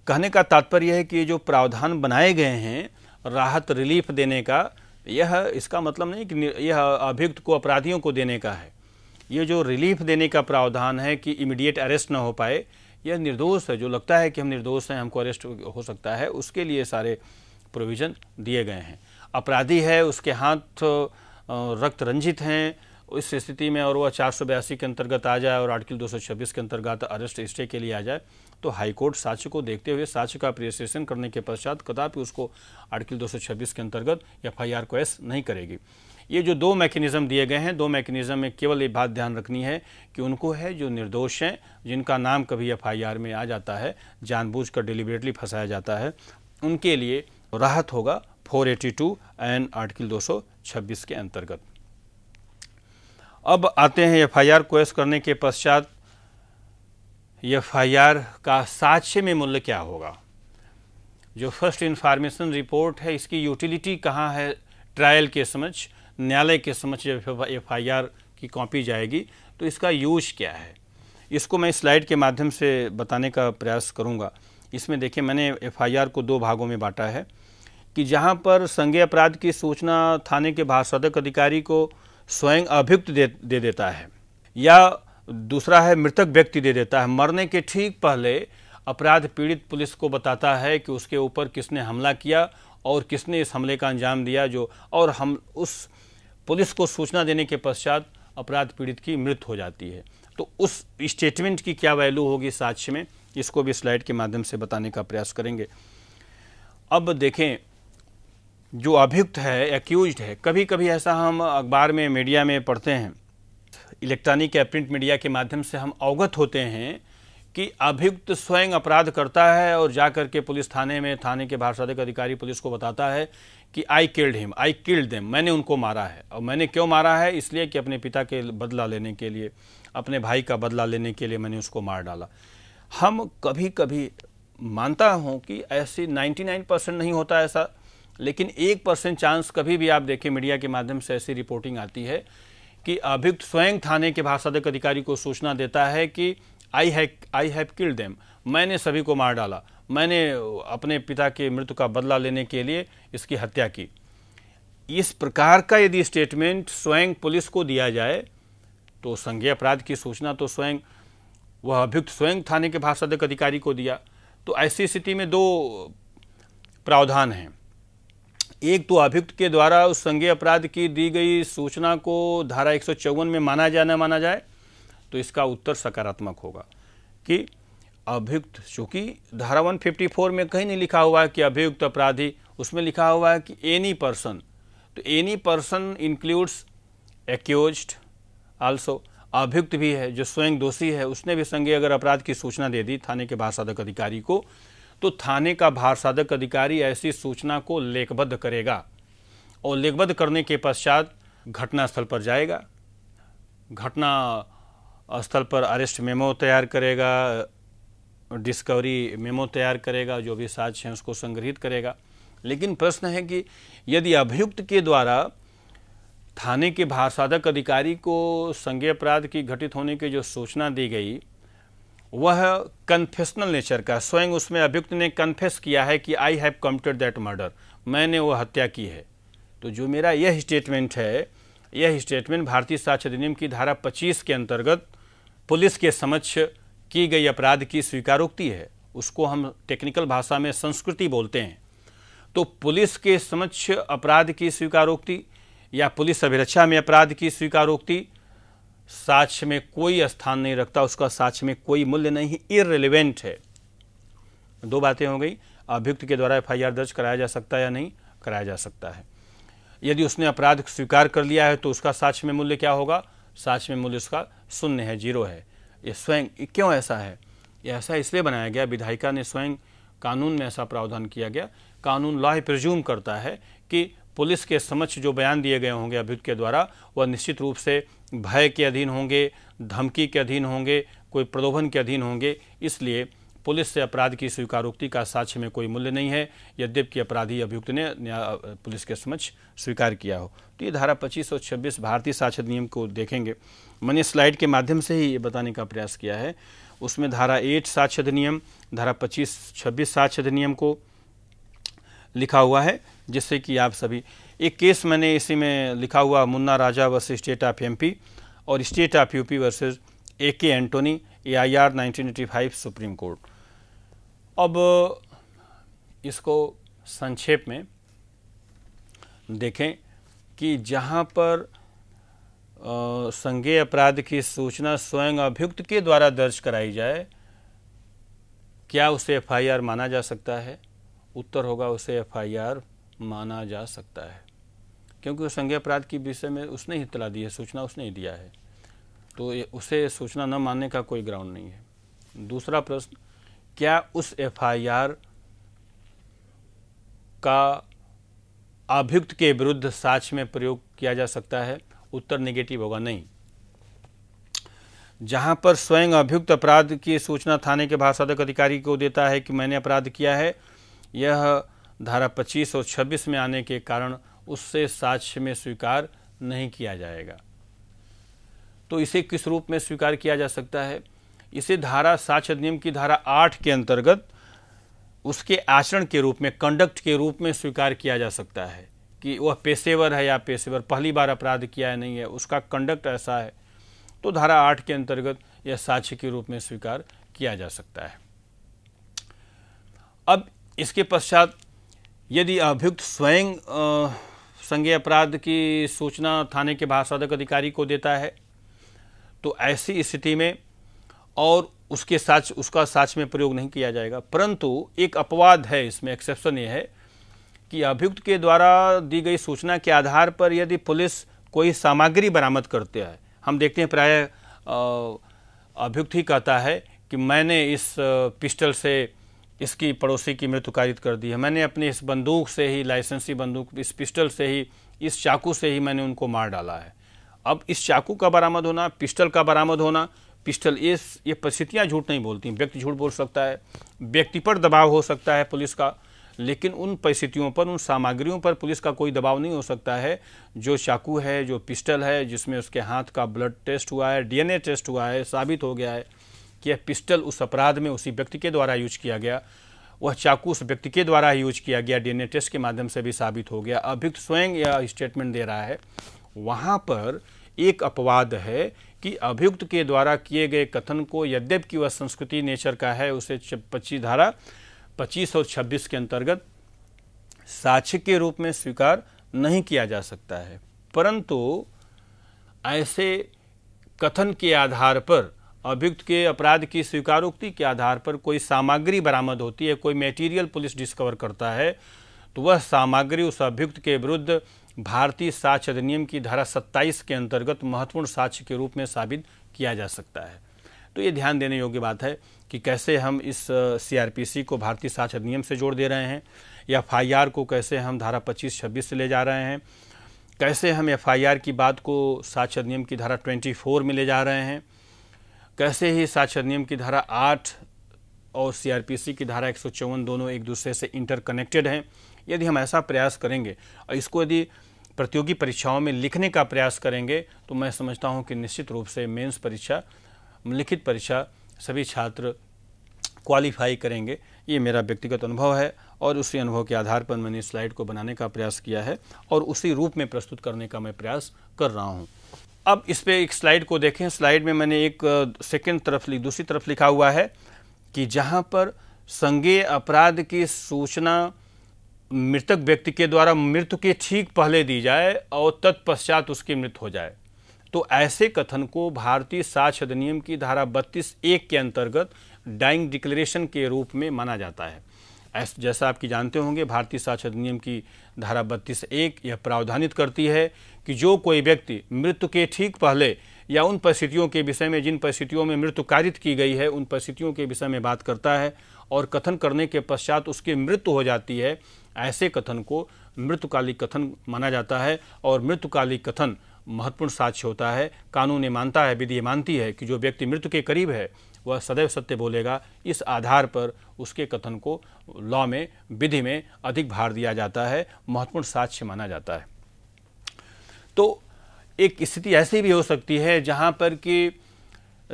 A: कहने का तात्पर्य है कि ये जो प्रावधान बनाए गए हैं राहत रिलीफ देने का यह इसका मतलब नहीं कि यह अभियुक्त को अपराधियों को देने का है ये जो रिलीफ देने का प्रावधान है कि इमीडिएट अरेस्ट ना हो पाए यह निर्दोष है जो लगता है कि हम निर्दोष हैं हमको अरेस्ट हो सकता है उसके लिए सारे प्रोविज़न दिए गए हैं अपराधी है उसके हाथ रक्त रंजित हैं इस स्थिति में और वह चार के अंतर्गत आ जाए और आर्टिकल दो के अंतर्गत अरेस्ट स्टे के लिए आ जाए तो हाईकोर्ट साक्ष्य को देखते हुए साक्ष्य का अप्रिसिएशन करने के पश्चात कदापि उसको आर्टिकल 226 के अंतर्गत एफ आई को एस नहीं करेगी ये जो दो मैकेनिज्म दिए गए हैं दो मैकेनिज्म में केवल ये बात ध्यान रखनी है कि उनको है जो निर्दोष हैं जिनका नाम कभी एफआईआर में आ जाता है जानबूझ कर डिलिबरेटली फंसाया जाता है उनके लिए राहत होगा 482 एंड आर्टिकल 226 के अंतर्गत अब आते हैं एफ आई एस करने के पश्चात एफ आई आर का साक्ष्य में मूल्य क्या होगा जो फर्स्ट इन्फॉर्मेशन रिपोर्ट है इसकी यूटिलिटी कहाँ है ट्रायल के समझ न्यायालय के समझ जब एफ आई आर की कॉपी जाएगी तो इसका यूज क्या है इसको मैं स्लाइड के माध्यम से बताने का प्रयास करूँगा इसमें देखिए मैंने एफ आई आर को दो भागों में बांटा है कि जहाँ पर संज्ञा अपराध की सूचना थाने के भाषाधक अधिकारी को स्वयं अभियुक्त दे, दे देता है या दूसरा है मृतक व्यक्ति दे देता है मरने के ठीक पहले अपराध पीड़ित पुलिस को बताता है कि उसके ऊपर किसने हमला किया और किसने इस हमले का अंजाम दिया जो और हम उस पुलिस को सूचना देने के पश्चात अपराध पीड़ित की मृत्यु हो जाती है तो उस स्टेटमेंट की क्या वैल्यू होगी साक्ष्य में इसको भी स्लाइड के माध्यम से बताने का प्रयास करेंगे अब देखें जो अभियुक्त है एक्यूज है कभी कभी ऐसा हम अखबार में मीडिया में पढ़ते हैं इलेक्ट्रॉनिक या प्रिंट मीडिया के माध्यम से हम अवगत होते हैं कि अभियुक्त स्वयं अपराध करता है और जा के पुलिस थाने में थाने के भारसाधक अधिकारी पुलिस को बताता है कि I killed him I killed them मैंने उनको मारा है और मैंने क्यों मारा है इसलिए कि अपने पिता के बदला लेने के लिए अपने भाई का बदला लेने के लिए मैंने उसको मार डाला हम कभी कभी मानता हूँ कि ऐसे 99 परसेंट नहीं होता ऐसा लेकिन एक परसेंट चांस कभी भी आप देखें मीडिया के माध्यम से ऐसी रिपोर्टिंग आती है कि अभियुक्त स्वयं थाने के भाषाधिक अधिकारी को सूचना देता है कि I have I have killed them मैंने सभी को मार डाला मैंने अपने पिता की मृत्यु का बदला लेने के लिए इसकी हत्या की इस प्रकार का यदि स्टेटमेंट स्वयं पुलिस को दिया जाए तो संज्ञा अपराध की सूचना तो स्वयं वह अभियुक्त स्वयं थाने के भाषाधिक अधिकारी को दिया तो ऐसी स्थिति में दो प्रावधान हैं एक तो अभियुक्त के द्वारा उस संज्ञेय अपराध की दी गई सूचना को धारा एक में माना जाए न माना जाए तो इसका उत्तर सकारात्मक होगा कि अभियुक्त चूंकि धारा 154 में कहीं नहीं लिखा हुआ है कि अभियुक्त अपराधी उसमें लिखा हुआ है कि एनी पर्सन तो any person includes accused also अभियुक्त भी है जो स्वयं दोषी है उसने भी संज्ञेय अगर अपराध की सूचना दे दी थाने के भाषा अधिकारी को तो थाने का भारसाधक अधिकारी ऐसी सूचना को लेखबद्ध करेगा और लेखबद्ध करने के पश्चात घटनास्थल पर जाएगा घटना स्थल पर अरेस्ट मेमो तैयार करेगा डिस्कवरी मेमो तैयार करेगा जो भी साक्ष्य हैं उसको संग्रहित करेगा लेकिन प्रश्न है कि यदि अभियुक्त के द्वारा थाने के साधक अधिकारी को संज्ञ अपराध की घटित होने की जो सूचना दी गई वह कन्फेशनल नेचर का स्वयं उसमें अभियुक्त ने कन्फेस किया है कि I have committed that murder मैंने वो हत्या की है तो जो मेरा यह स्टेटमेंट है यह स्टेटमेंट भारतीय साक्ष्य अधिनियम की धारा 25 के अंतर्गत पुलिस के समक्ष की गई अपराध की स्वीकारोक्ति है उसको हम टेक्निकल भाषा में संस्कृति बोलते हैं तो पुलिस के समक्ष अपराध की स्वीकारोक्ति या पुलिस अभिरक्षा में अपराध की स्वीकारोक्ति साक्ष्य में कोई स्थान नहीं रखता उसका साक्ष्य में कोई मूल्य नहीं इरेलीवेंट है दो बातें हो गई अभियुक्त के द्वारा एफ दर्ज कराया जा सकता है या नहीं कराया जा सकता है यदि उसने अपराध स्वीकार कर लिया है तो उसका साक्ष्य में मूल्य क्या होगा साक्ष्य में मूल्य उसका शून्य है जीरो है ये स्वयं क्यों ऐसा है ये ऐसा इसलिए बनाया गया विधायिका ने स्वयं कानून में ऐसा प्रावधान किया गया कानून लॉ प्रज्यूम करता है कि पुलिस के समक्ष जो बयान दिए गए होंगे अभियुक्त के द्वारा वह निश्चित रूप से भय के अधीन होंगे धमकी के अधीन होंगे कोई प्रलोभन के अधीन होंगे इसलिए पुलिस से अपराध की स्वीकारोक्ति का साक्ष्य में कोई मूल्य नहीं है यद्यप कि अपराधी अभियुक्त ने पुलिस के समक्ष स्वीकार किया हो तो ये धारा पच्चीस और छब्बीस भारतीय साक्ष्य नियम को देखेंगे मैंने स्लाइड के माध्यम से ही ये बताने का प्रयास किया है उसमें धारा एट साक्ष्य अधिनियम धारा पच्चीस छब्बीस साक्ष्य अधिनियम को लिखा हुआ है जिससे कि आप सभी एक केस मैंने इसी में लिखा हुआ Munna Raja versus state of MP और state of UP versus A K Antony A I R supreme court अब इसको संक्षेप में देखें कि जहां पर संज्ञेय अपराध की सूचना स्वयं अभियुक्त के द्वारा दर्ज कराई जाए क्या उसे एफआईआर माना जा सकता है उत्तर होगा उसे एफआईआर माना जा सकता है क्योंकि वो संज्ञा अपराध के विषय में उसने ही इतला दी है सूचना उसने ही दिया है तो उसे सूचना न मानने का कोई ग्राउंड नहीं है दूसरा प्रश्न क्या उस एफआईआर का अभियुक्त के विरुद्ध साक्ष में प्रयोग किया जा सकता है उत्तर निगेटिव होगा नहीं जहां पर स्वयं अभियुक्त अपराध की सूचना थाने के भाषाधक अधिकारी को देता है कि मैंने अपराध किया है यह धारा 25 और 26 में आने के कारण उससे साक्ष्य में स्वीकार नहीं किया जाएगा तो इसे किस रूप में स्वीकार किया जा सकता है इसे धारा साक्ष्य अधिनियम की धारा आठ के अंतर्गत उसके आचरण के रूप में कंडक्ट के रूप में स्वीकार किया जा सकता है कि वह पेशेवर है या पेशेवर पहली बार अपराध किया है नहीं है उसका कंडक्ट ऐसा है तो धारा आठ के अंतर्गत यह साक्ष्य के रूप में स्वीकार किया जा सकता है अब इसके पश्चात यदि अभियुक्त स्वयं संज्ञेय अपराध की सूचना थाने के भाषाधक अधिकारी को देता है तो ऐसी स्थिति में और उसके साच उसका साच में प्रयोग नहीं किया जाएगा परंतु एक अपवाद है इसमें एक्सेप्शन ये है कि अभियुक्त के द्वारा दी गई सूचना के आधार पर यदि पुलिस कोई सामग्री बरामद करते हैं हम देखते हैं प्राय अभियुक्त ही कहता है कि मैंने इस पिस्टल से इसकी पड़ोसी की मृत्यु कारित कर दी है मैंने अपने इस बंदूक से ही लाइसेंसी बंदूक इस पिस्टल से ही इस चाकू से ही मैंने उनको मार डाला है अब इस चाकू का बरामद होना पिस्टल का बरामद होना पिस्टल ये ये परिस्थितियाँ झूठ नहीं बोलती व्यक्ति झूठ बोल सकता है व्यक्ति पर दबाव हो सकता है पुलिस का लेकिन उन परिस्थितियों पर उन सामग्रियों पर पुलिस का कोई दबाव नहीं हो सकता है जो चाकू है जो पिस्टल है जिसमें उसके हाथ का ब्लड टेस्ट हुआ है डीएनए टेस्ट हुआ है साबित हो गया है कि यह पिस्टल उस अपराध में उसी व्यक्ति के द्वारा यूज किया गया वह चाकू उस व्यक्ति के द्वारा यूज किया गया डीएनए टेस्ट के माध्यम से भी साबित हो गया अभियुक्त स्वयं यह स्टेटमेंट दे रहा है वहाँ पर एक अपवाद है कि अभियुक्त के द्वारा किए गए कथन को यद्यप कि वह संस्कृति नेचर का है उसे पच्चीस धारा पच्चीस और छब्बीस के अंतर्गत साक्ष्य के रूप में स्वीकार नहीं किया जा सकता है परंतु ऐसे कथन के आधार पर अभियुक्त के अपराध की स्वीकारोक्ति के आधार पर कोई सामग्री बरामद होती है कोई मेटीरियल पुलिस डिस्कवर करता है तो वह सामग्री उस अभियुक्त के विरुद्ध भारतीय साक्ष्य अधिनियम की धारा 27 के अंतर्गत महत्वपूर्ण साक्ष्य के रूप में साबित किया जा सकता है तो ये ध्यान देने योग्य बात है कि कैसे हम इस सीआरपीसी को भारतीय साक्ष्य अधिनियम से जोड़ दे रहे हैं एफ को कैसे हम धारा 25 छब्बीस से ले जा रहे हैं कैसे हम एफ की बात को साक्ष्य अधिनियम की धारा ट्वेंटी में ले जा रहे हैं कैसे ही साक्षर नियम की धारा आठ और सीआरपीसी की धारा एक दोनों एक दूसरे से इंटरकनेक्टेड हैं यदि हम ऐसा प्रयास करेंगे और इसको यदि प्रतियोगी परीक्षाओं में लिखने का प्रयास करेंगे तो मैं समझता हूं कि निश्चित रूप से मेंस परीक्षा लिखित परीक्षा सभी छात्र क्वालिफाई करेंगे ये मेरा व्यक्तिगत अनुभव है और उसी अनुभव के आधार पर मैंने स्लाइड को बनाने का प्रयास किया है और उसी रूप में प्रस्तुत करने का मैं प्रयास कर रहा हूँ अब इस पर एक स्लाइड को देखें स्लाइड में मैंने एक सेकेंड तरफ दूसरी तरफ लिखा हुआ है कि जहाँ पर संज्ञेय अपराध की सूचना मृतक व्यक्ति के द्वारा मृत्यु के ठीक पहले दी जाए और तत्पश्चात उसकी मृत्यु हो जाए तो ऐसे कथन को भारतीय साक्ष्य अधिनियम की धारा बत्तीस एक के अंतर्गत डाइंग डिक्लेरेशन के रूप में माना जाता है जैसा आपकी जानते होंगे भारतीय साक्ष्य अधिनियम की धारा बत्तीस एक यह प्रावधानित करती है कि जो कोई व्यक्ति मृत्यु के ठीक पहले या उन परिस्थितियों के विषय में जिन परिस्थितियों में मृत्यु कारित की गई है उन परिस्थितियों के विषय में बात करता है और कथन करने के पश्चात उसकी मृत्यु हो जाती है ऐसे कथन को मृत्युकालिक कथन माना जाता है और मृत्युकालिक कथन महत्वपूर्ण साक्ष्य होता है कानून ये मानता है विधि ये मानती है कि जो व्यक्ति मृत्यु के करीब है वह सदैव सत्य बोलेगा इस आधार पर उसके कथन को लॉ में विधि में अधिक भार दिया जाता है महत्वपूर्ण साक्ष्य माना जाता है तो एक स्थिति ऐसी भी हो सकती है जहाँ पर कि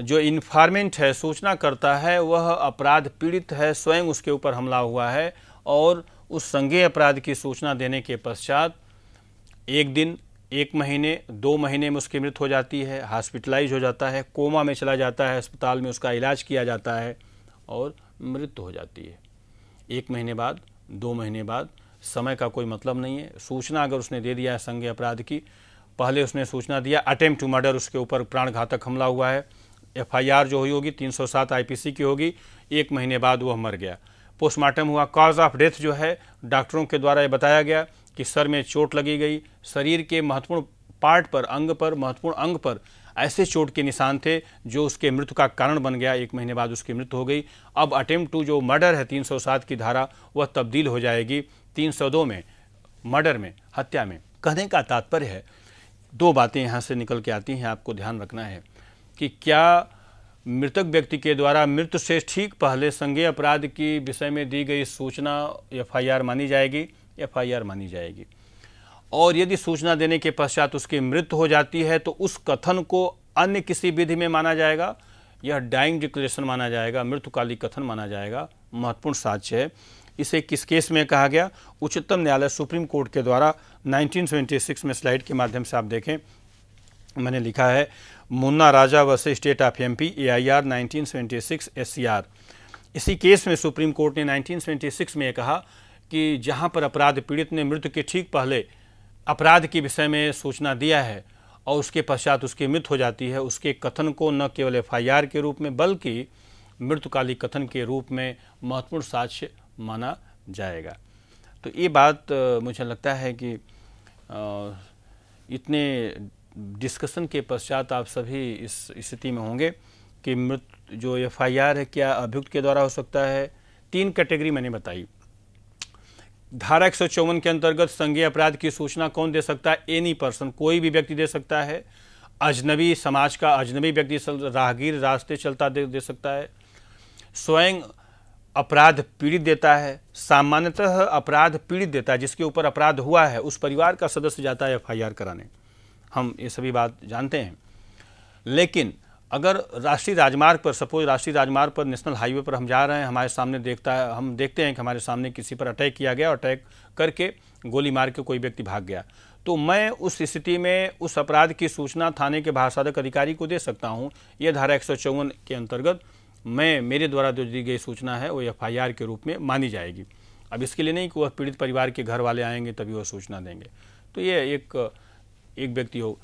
A: जो इन्फॉर्मेंट है सूचना करता है वह अपराध पीड़ित है स्वयं उसके ऊपर हमला हुआ है और उस संज्ञेय अपराध की सूचना देने के पश्चात एक दिन एक महीने दो महीने में उसकी मृत्यु हो जाती है हॉस्पिटलाइज हो जाता है कोमा में चला जाता है अस्पताल में उसका इलाज किया जाता है और मृत्यु हो जाती है एक महीने बाद दो महीने बाद समय का कोई मतलब नहीं है सूचना अगर उसने दे दिया है संघ अपराध की पहले उसने सूचना दिया अटेम्प्ट टू मर्डर उसके ऊपर प्राण घातक हमला हुआ है एफआईआर जो हुई होगी 307 आईपीसी की होगी एक महीने बाद वह मर गया पोस्टमार्टम हुआ कॉज ऑफ डेथ जो है डॉक्टरों के द्वारा ये बताया गया कि सर में चोट लगी गई शरीर के महत्वपूर्ण पार्ट पर अंग पर महत्वपूर्ण अंग पर ऐसे चोट के निशान थे जो उसके मृत्यु का कारण बन गया एक महीने बाद उसकी मृत्यु हो गई अब अटेम्प्ट टू जो मर्डर है 307 की धारा वह तब्दील हो जाएगी 302 में मर्डर में हत्या में कहने का तात्पर्य है दो बातें यहाँ से निकल के आती हैं आपको ध्यान रखना है कि क्या मृतक व्यक्ति के द्वारा मृत्यु से ठीक पहले संज्ञेय अपराध की विषय में दी गई सूचना एफ मानी जाएगी एफआईआर मानी जाएगी और यदि सूचना देने के पश्चात उसकी मृत्यु हो जाती है तो उस कथन को अन्य किसी विधि में माना जाएगा यह डाइंग डिक्लेरेशन माना जाएगा मृत्युकालिक कथन माना जाएगा महत्वपूर्ण साक्ष्य है इसे किस केस में कहा गया उच्चतम न्यायालय सुप्रीम कोर्ट के द्वारा 1976 में स्लाइड के माध्यम से आप देखें मैंने लिखा है Munna Raja versus state of MP AIR 1976 SCR इसी केस में सुप्रीम कोर्ट ने 1976 में कहा कि जहां पर अपराध पीड़ित ने मृत्यु के ठीक पहले अपराध के विषय में सूचना दिया है और उसके पश्चात उसकी मृत्यु हो जाती है उसके कथन को न केवल एफ के रूप में बल्कि मृतकाली कथन के रूप में महत्वपूर्ण साक्ष्य माना जाएगा तो ये बात मुझे लगता है कि इतने डिस्कशन के पश्चात आप सभी इस स्थिति में होंगे कि मृत जो एफ है क्या अभियुक्त के द्वारा हो सकता है तीन कैटेगरी मैंने बताई धारा एक के अंतर्गत संज्ञेय अपराध की सूचना कौन दे सकता है एनी पर्सन कोई भी व्यक्ति दे सकता है अजनबी समाज का अजनबी व्यक्ति राहगीर रास्ते चलता दे, दे सकता है स्वयं अपराध पीड़ित देता है सामान्यतः अपराध पीड़ित देता है जिसके ऊपर अपराध हुआ है उस परिवार का सदस्य जाता है एफ कराने हम ये सभी बात जानते हैं लेकिन अगर राष्ट्रीय राजमार्ग पर सपोज राष्ट्रीय राजमार्ग पर नेशनल हाईवे पर हम जा रहे हैं हमारे सामने देखता है हम देखते हैं कि हमारे सामने किसी पर अटैक किया गया और अटैक करके गोली मार के कोई व्यक्ति भाग गया तो मैं उस स्थिति में उस अपराध की सूचना थाने के भारसाधक अधिकारी को दे सकता हूँ यह धारा एक के अंतर्गत मैं मेरे द्वारा जो दी गई सूचना है वो एफ के रूप में मानी जाएगी अब इसके लिए नहीं कि वह पीड़ित परिवार के घर वाले आएंगे तभी वह सूचना देंगे तो ये एक एक व्यक्ति हो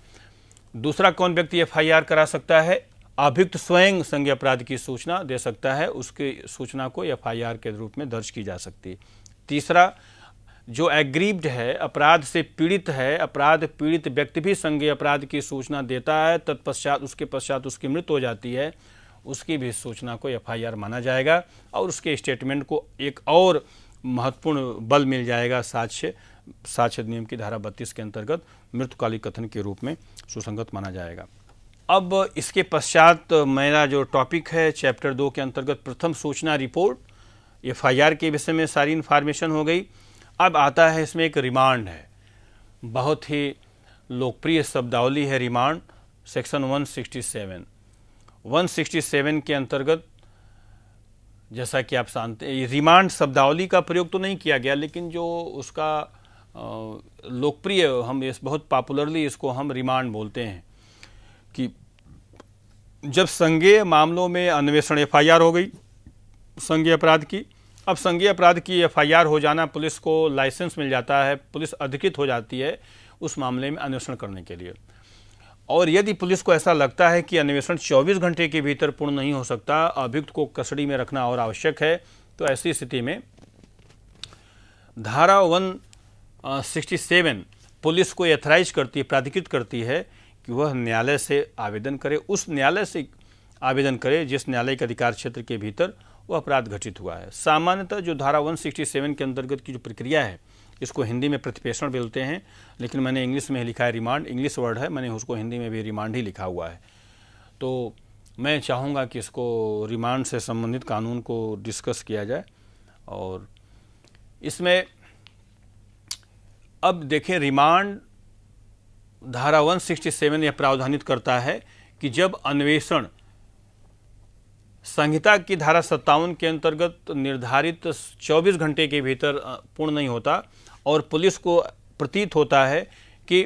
A: दूसरा कौन व्यक्ति एफ करा सकता है अभियुक्त स्वयं संज्ञा अपराध की सूचना दे सकता है उसकी सूचना को एफआईआर के रूप में दर्ज की जा सकती है तीसरा जो एग्रीव्ड है अपराध से पीड़ित है अपराध पीड़ित व्यक्ति भी संज्ञ अपराध की सूचना देता है तत्पश्चात उसके पश्चात उसकी मृत्यु हो जाती है उसकी भी सूचना को एफआईआर माना जाएगा और उसके स्टेटमेंट को एक और महत्वपूर्ण बल मिल जाएगा साक्ष्य साक्ष्य नियम की धारा बत्तीस के अंतर्गत मृतकाली कथन के रूप में सुसंगत माना जाएगा अब इसके पश्चात मेरा जो टॉपिक है चैप्टर दो के अंतर्गत प्रथम सूचना रिपोर्ट एफ के विषय में सारी इन्फॉर्मेशन हो गई अब आता है इसमें एक रिमांड है बहुत ही लोकप्रिय शब्दावली है रिमांड सेक्शन 167 167 के अंतर्गत जैसा कि आप जानते हैं रिमांड शब्दावली का प्रयोग तो नहीं किया गया लेकिन जो उसका लोकप्रिय हम इस बहुत पॉपुलरली इसको हम रिमांड बोलते हैं जब संज्ञेय मामलों में अन्वेषण एफआईआर हो गई संज्ञेय अपराध की अब संज्ञेय अपराध की एफआईआर हो जाना पुलिस को लाइसेंस मिल जाता है पुलिस अधिकृत हो जाती है उस मामले में अन्वेषण करने के लिए और यदि पुलिस को ऐसा लगता है कि अन्वेषण 24 घंटे के भीतर पूर्ण नहीं हो सकता अभियुक्त को कस्टडी में रखना और आवश्यक है तो ऐसी स्थिति में धारा वन सिक्सटी सेवन पुलिस को एथराइज करती है प्राधिकृत करती है कि वह न्यायालय से आवेदन करे उस न्यायालय से आवेदन करे जिस न्यायालय के अधिकार क्षेत्र के भीतर वह अपराध घटित हुआ है सामान्यतः जो धारा 167 के अंतर्गत की जो प्रक्रिया है इसको हिंदी में प्रतिपेषण बोलते हैं लेकिन मैंने इंग्लिश में लिखा है रिमांड इंग्लिश वर्ड है मैंने उसको हिंदी में भी रिमांड ही लिखा हुआ है तो मैं चाहूँगा कि इसको रिमांड से संबंधित कानून को डिस्कस किया जाए और इसमें अब देखें रिमांड धारा 167 यह प्रावधानित करता है कि जब अन्वेषण संहिता की धारा सत्तावन के अंतर्गत निर्धारित 24 घंटे के भीतर पूर्ण नहीं होता और पुलिस को प्रतीत होता है कि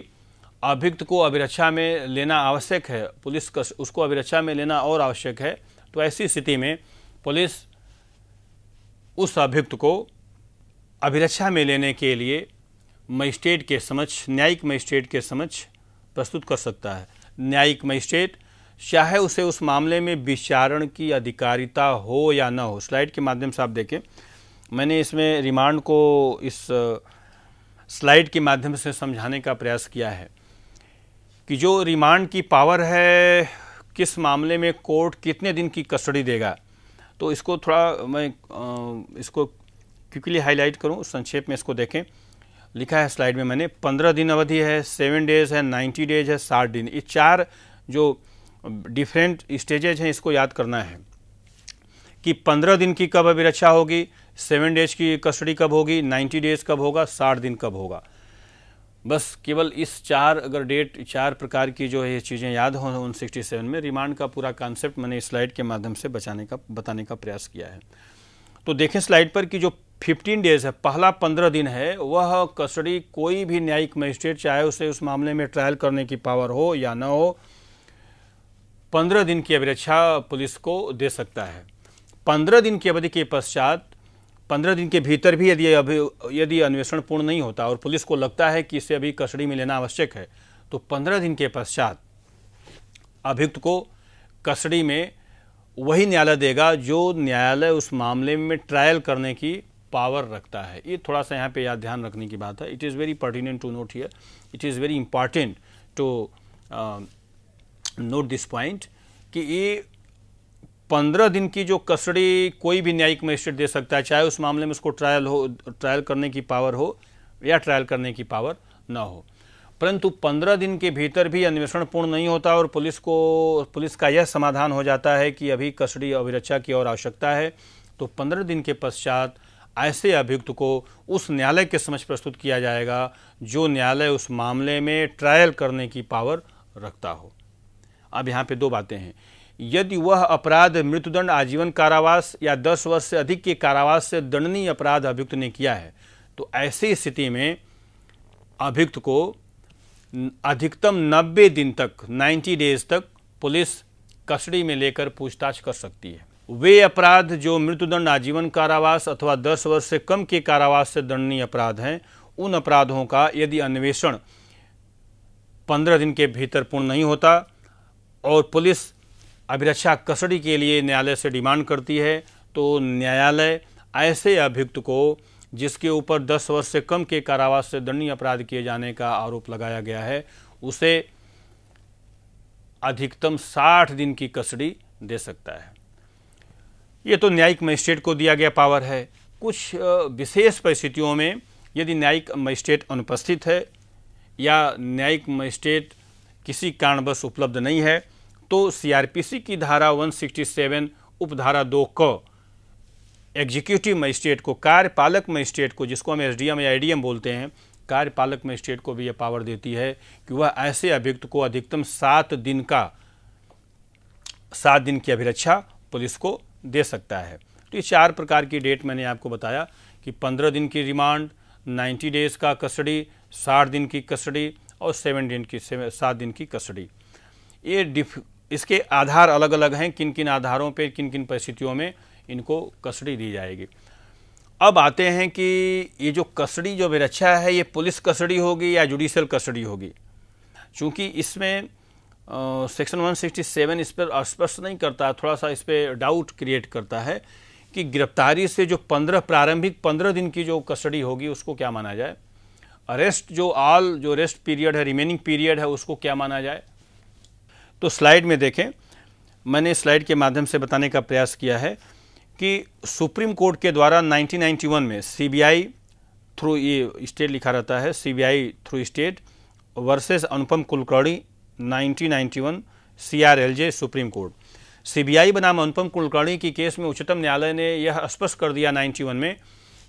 A: अभियुक्त को अभिरक्षा में लेना आवश्यक है पुलिस का उसको अभिरक्षा में लेना और आवश्यक है तो ऐसी स्थिति में पुलिस उस अभियुक्त को अभिरक्षा में लेने के लिए मजिस्ट्रेट के समक्ष न्यायिक मजिस्ट्रेट के समक्ष प्रस्तुत कर सकता है न्यायिक मजिस्ट्रेट चाहे उसे उस मामले में विचारण की अधिकारिता हो या ना हो स्लाइड के माध्यम से आप देखें मैंने इसमें रिमांड को इस स्लाइड के माध्यम से समझाने का प्रयास किया है कि जो रिमांड की पावर है किस मामले में कोर्ट कितने दिन की कस्टडी देगा तो इसको थोड़ा मैं इसको क्विकली हाईलाइट करूं संक्षेप में इसको देखें लिखा है स्लाइड में मैंने पंद्रह दिन अवधि है सेवन डेज है नाइन्टी डेज है साठ दिन ये चार जो डिफरेंट स्टेजेज हैं इसको याद करना है कि पंद्रह दिन की कब अभिरक्षा होगी सेवन डेज की कस्टडी कब होगी नाइन्टी डेज कब होगा साठ दिन कब होगा बस केवल इस चार अगर डेट चार प्रकार की जो है ये चीज़ें याद हों उन सिक्सटी सेवन में रिमांड का पूरा कॉन्सेप्ट मैंने स्लाइड के माध्यम से बचाने का बताने का प्रयास किया है तो देखें स्लाइड पर कि जो फिफ्टीन डेज है पहला पंद्रह दिन है वह कस्टडी कोई भी न्यायिक मजिस्ट्रेट चाहे उसे उस मामले में ट्रायल करने की पावर हो या ना हो पंद्रह दिन की अभिरक्षा पुलिस को दे सकता है पंद्रह दिन की अवधि के पश्चात पंद्रह दिन के भीतर भी यदि अभी यदि अन्वेषण पूर्ण नहीं होता और पुलिस को लगता है कि इसे अभी कस्टडी में लेना आवश्यक है तो पंद्रह दिन के पश्चात अभियुक्त को कस्टडी में वही न्यायालय देगा जो न्यायालय उस मामले में ट्रायल करने की पावर रखता है ये थोड़ा सा यहाँ पे याद ध्यान रखने की बात है it is very pertinent to note here it is very important to note this point कि ये पंद्रह दिन की जो कस्टडी कोई भी न्यायिक मजिस्ट्रेट दे सकता है चाहे उस मामले में उसको ट्रायल हो ट्रायल करने की पावर हो या ट्रायल करने की पावर ना हो परंतु पंद्रह दिन के भीतर भी अन्वेषण पूर्ण नहीं होता और पुलिस को पुलिस का यह समाधान हो जाता है कि अभी कस्टडी अभिरक्षा की और आवश्यकता है तो पंद्रह दिन के पश्चात ऐसे अभियुक्त को उस न्यायालय के समक्ष प्रस्तुत किया जाएगा जो न्यायालय उस मामले में ट्रायल करने की पावर रखता हो अब यहाँ पे दो बातें हैं यदि वह अपराध मृत्युदंड आजीवन कारावास या दस वर्ष से अधिक के कारावास से दंडनीय अपराध अभियुक्त ने किया है तो ऐसी स्थिति में अभियुक्त को अधिकतम 90 दिन तक 90 डेज तक पुलिस कस्टडी में लेकर पूछताछ कर सकती है वे अपराध जो मृत्युदंड आजीवन कारावास अथवा दस वर्ष से कम के कारावास से दंडनीय अपराध हैं उन अपराधों का यदि अन्वेषण पंद्रह दिन के भीतर पूर्ण नहीं होता और पुलिस अभिरक्षा कस्टडी के लिए न्यायालय से डिमांड करती है तो न्यायालय ऐसे अभियुक्त को जिसके ऊपर 10 वर्ष से कम के कारावास से दंडनीय अपराध किए जाने का आरोप लगाया गया है उसे अधिकतम 60 दिन की कस्टडी दे सकता है ये तो न्यायिक मजिस्ट्रेट को दिया गया पावर है कुछ विशेष परिस्थितियों में यदि न्यायिक मजिस्ट्रेट अनुपस्थित है या न्यायिक मजिस्ट्रेट किसी कारणवश उपलब्ध नहीं है तो सीआरपीसी की धारा 167 उपधारा दो क एग्जीक्यूटिव मजिस्ट्रेट को कार्यपालक मजिस्ट्रेट को जिसको हम एसडीएम या आईडीएम बोलते हैं कार्यपालक मजिस्ट्रेट को भी यह पावर देती है कि वह ऐसे अभियुक्त को अधिकतम सात दिन का सात दिन की अभिरक्षा पुलिस को दे सकता है तो ये चार प्रकार की डेट मैंने आपको बताया कि पंद्रह दिन की रिमांड नाइन्टी डेज़ का कस्टडी साठ दिन की कस्टडी और सेवन दिन की सात दिन की कस्टडी ये डिफ इसके आधार अलग अलग हैं किन किन आधारों पे किन किन परिस्थितियों में इनको कस्टडी दी जाएगी अब आते हैं कि ये जो कस्टडी जो विरक्षा अच्छा है ये पुलिस कस्टडी होगी या जुडिशल कस्टडी होगी चूँकि इसमें सेक्शन वन सिक्सटी सेवन इस पर स्पष्ट नहीं करता थोड़ा सा इस पर डाउट क्रिएट करता है कि गिरफ्तारी से जो पंद्रह प्रारंभिक पंद्रह दिन की जो कस्टडी होगी उसको क्या माना जाए अरेस्ट जो ऑल जो रेस्ट पीरियड है रिमेनिंग पीरियड है उसको क्या माना जाए तो स्लाइड में देखें मैंने स्लाइड के माध्यम से बताने का प्रयास किया है कि सुप्रीम कोर्ट के द्वारा 1991 में सीबीआई थ्रू ये स्टेट लिखा रहता है CBI through state versus Anupam Kulkarni 1991 CrLJ supreme court CBI बनाम अनुपम कुलकर्णी की केस में उच्चतम न्यायालय ने यह स्पष्ट कर दिया 91 में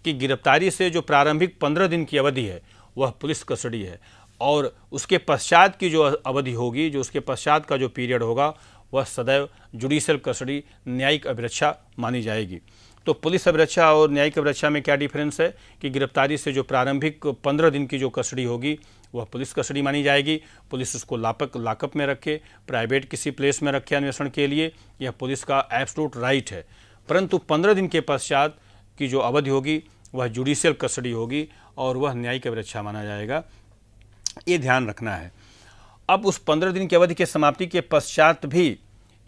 A: कि गिरफ्तारी से जो प्रारंभिक 15 दिन की अवधि है वह पुलिस कस्टडी है और उसके पश्चात की जो अवधि होगी जो उसके पश्चात का जो पीरियड होगा वह सदैव जुडिशल कस्टडी न्यायिक अभिरक्षा मानी जाएगी तो पुलिस अभिरक्षा और न्यायिक अभिरक्षा में क्या डिफरेंस है कि गिरफ्तारी से जो प्रारंभिक पंद्रह दिन की जो कस्टडी होगी वह पुलिस कस्टडी मानी जाएगी पुलिस उसको लापक लाकअप में रखे प्राइवेट किसी प्लेस में रखे अन्वेषण के लिए यह पुलिस का एब्सलूट राइट है परंतु पंद्रह दिन के पश्चात की जो अवधि होगी वह जुडिशियल कस्टडी होगी और वह न्यायिक अवरक्षा माना जाएगा ये ध्यान रखना है अब उस पंद्रह दिन की अवधि के समाप्ति के पश्चात भी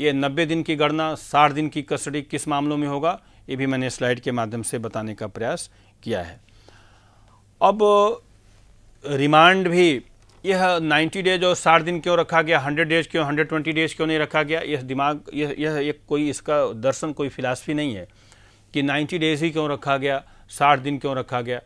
A: ये नब्बे दिन की गणना साठ दिन की कस्टडी किस मामलों में होगा ये भी मैंने स्लाइड के माध्यम से बताने का प्रयास किया है अब रिमांड भी यह 90 डेज और साठ दिन क्यों रखा गया 100 डेज क्यों 120 डेज क्यों नहीं रखा गया यह दिमाग यह यह एक कोई इसका दर्शन कोई फिलासफी नहीं है कि 90 डेज ही क्यों रखा गया साठ दिन क्यों रखा गया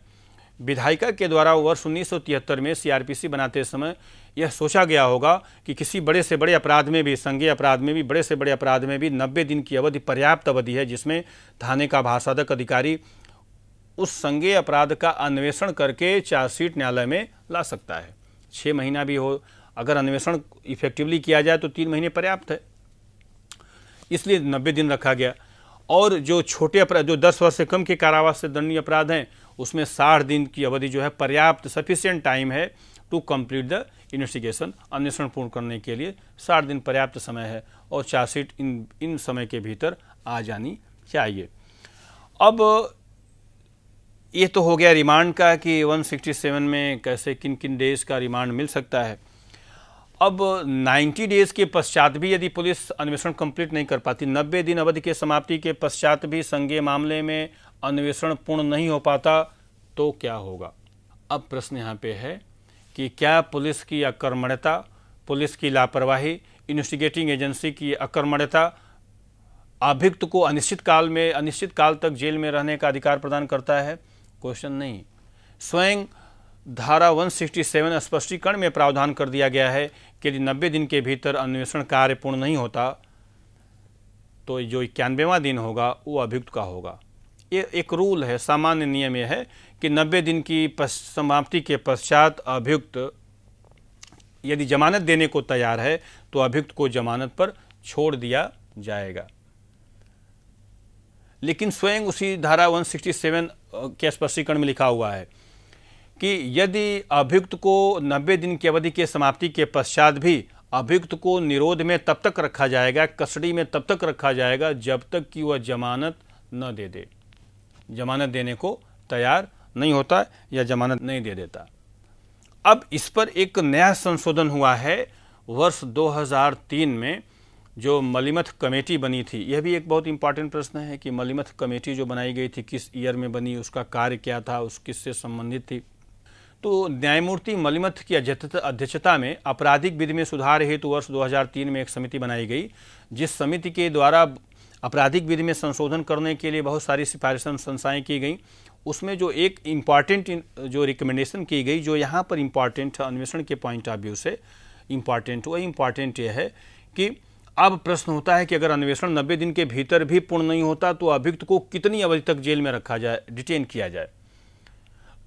A: विधायिका के द्वारा वर्ष उन्नीस में सीआरपीसी बनाते समय यह सोचा गया होगा कि किसी बड़े से बड़े अपराध में भी संघीय अपराध में भी बड़े से बड़े अपराध में भी 90 दिन की अवधि पर्याप्त अवधि है जिसमें थाने का भाषादक अधिकारी उस संज्ञेय अपराध का अन्वेषण करके चार्जशीट न्यायालय में ला सकता है छः महीना भी हो अगर अन्वेषण इफेक्टिवली किया जाए तो तीन महीने पर्याप्त है इसलिए नब्बे दिन रखा गया और जो छोटे अपराध जो दस वर्ष से कम के कारावास से दंडनीय अपराध हैं उसमें साठ दिन की अवधि जो है पर्याप्त सफिशियंट टाइम है टू कंप्लीट द इन्वेस्टिगेशन अन्वेषण पूर्ण करने के लिए साठ दिन पर्याप्त समय है और चार्जशीट इन इन समय के भीतर आ जानी चाहिए अब ये तो हो गया रिमांड का कि 167 में कैसे किन किन डेज़ का रिमांड मिल सकता है अब 90 डेज़ के पश्चात भी यदि पुलिस अन्वेषण कंप्लीट नहीं कर पाती 90 दिन अवधि के समाप्ति के पश्चात भी संज्ञेय मामले में अन्वेषण पूर्ण नहीं हो पाता तो क्या होगा अब प्रश्न यहाँ पे है कि क्या पुलिस की अकर्मण्यता पुलिस की लापरवाही इन्वेस्टिगेटिंग एजेंसी की अकर्मण्यता अभियुक्त को अनिश्चित काल में अनिश्चित काल तक जेल में रहने का अधिकार प्रदान करता है क्वेश्चन नहीं स्वयं धारा 167 स्पष्टीकरण में प्रावधान कर दिया गया है कि यदि नब्बे दिन के भीतर अन्वेषण कार्य पूर्ण नहीं होता तो जो इक्यानवेवा दिन होगा वो अभियुक्त का होगा ये एक रूल है सामान्य नियम यह है कि नब्बे दिन की समाप्ति के पश्चात अभियुक्त यदि जमानत देने को तैयार है तो अभियुक्त को जमानत पर छोड़ दिया जाएगा लेकिन स्वयं उसी धारा 167 के स्पष्टीकरण में लिखा हुआ है कि यदि अभियुक्त को 90 दिन की अवधि के समाप्ति के पश्चात भी अभियुक्त को निरोध में तब तक रखा जाएगा कस्टडी में तब तक रखा जाएगा जब तक कि वह जमानत न दे दे जमानत देने को तैयार नहीं होता या जमानत नहीं दे देता अब इस पर एक नया संशोधन हुआ है वर्ष 2003 में जो मलिमथ कमेटी बनी थी यह भी एक बहुत इंपॉर्टेंट प्रश्न है कि मलिमथ कमेटी जो बनाई गई थी किस ईयर में बनी उसका कार्य क्या था उस किससे संबंधित थी तो न्यायमूर्ति मलिमथ की अध्यक्षता में आपराधिक विधि में सुधार हेतु वर्ष 2003 में एक समिति बनाई गई जिस समिति के द्वारा आपराधिक विधि में संशोधन करने के लिए बहुत सारी सिफारिशें संस्थाएँ की गई उसमें जो एक इम्पॉर्टेंट जो रिकमेंडेशन की गई जो यहाँ पर इम्पॉर्टेंट अन्वेषण के पॉइंट ऑफ व्यू से इम्पॉर्टेंट वह इम्पॉर्टेंट यह है कि अब प्रश्न होता है कि अगर अन्वेषण 90 दिन के भीतर भी पूर्ण नहीं होता तो अभियुक्त को कितनी अवधि तक जेल में रखा जाए डिटेन किया जाए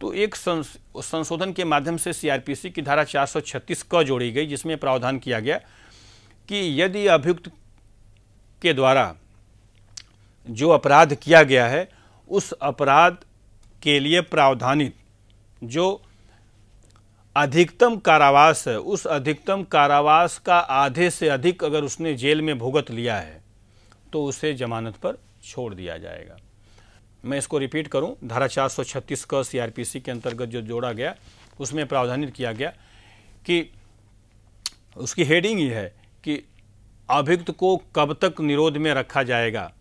A: तो एक संस, संशोधन के माध्यम से सीआरपीसी की धारा 436 क जोड़ी गई जिसमें प्रावधान किया गया कि यदि अभियुक्त के द्वारा जो अपराध किया गया है उस अपराध के लिए प्रावधानित जो अधिकतम कारावास है उस अधिकतम कारावास का आधे से अधिक अगर उसने जेल में भुगत लिया है तो उसे जमानत पर छोड़ दिया जाएगा मैं इसको रिपीट करूं धारा 436 का सीआरपीसी के अंतर्गत जो जोड़ा गया उसमें प्रावधानित किया गया कि उसकी हेडिंग ये है कि अभियुक्त को कब तक निरोध में रखा जाएगा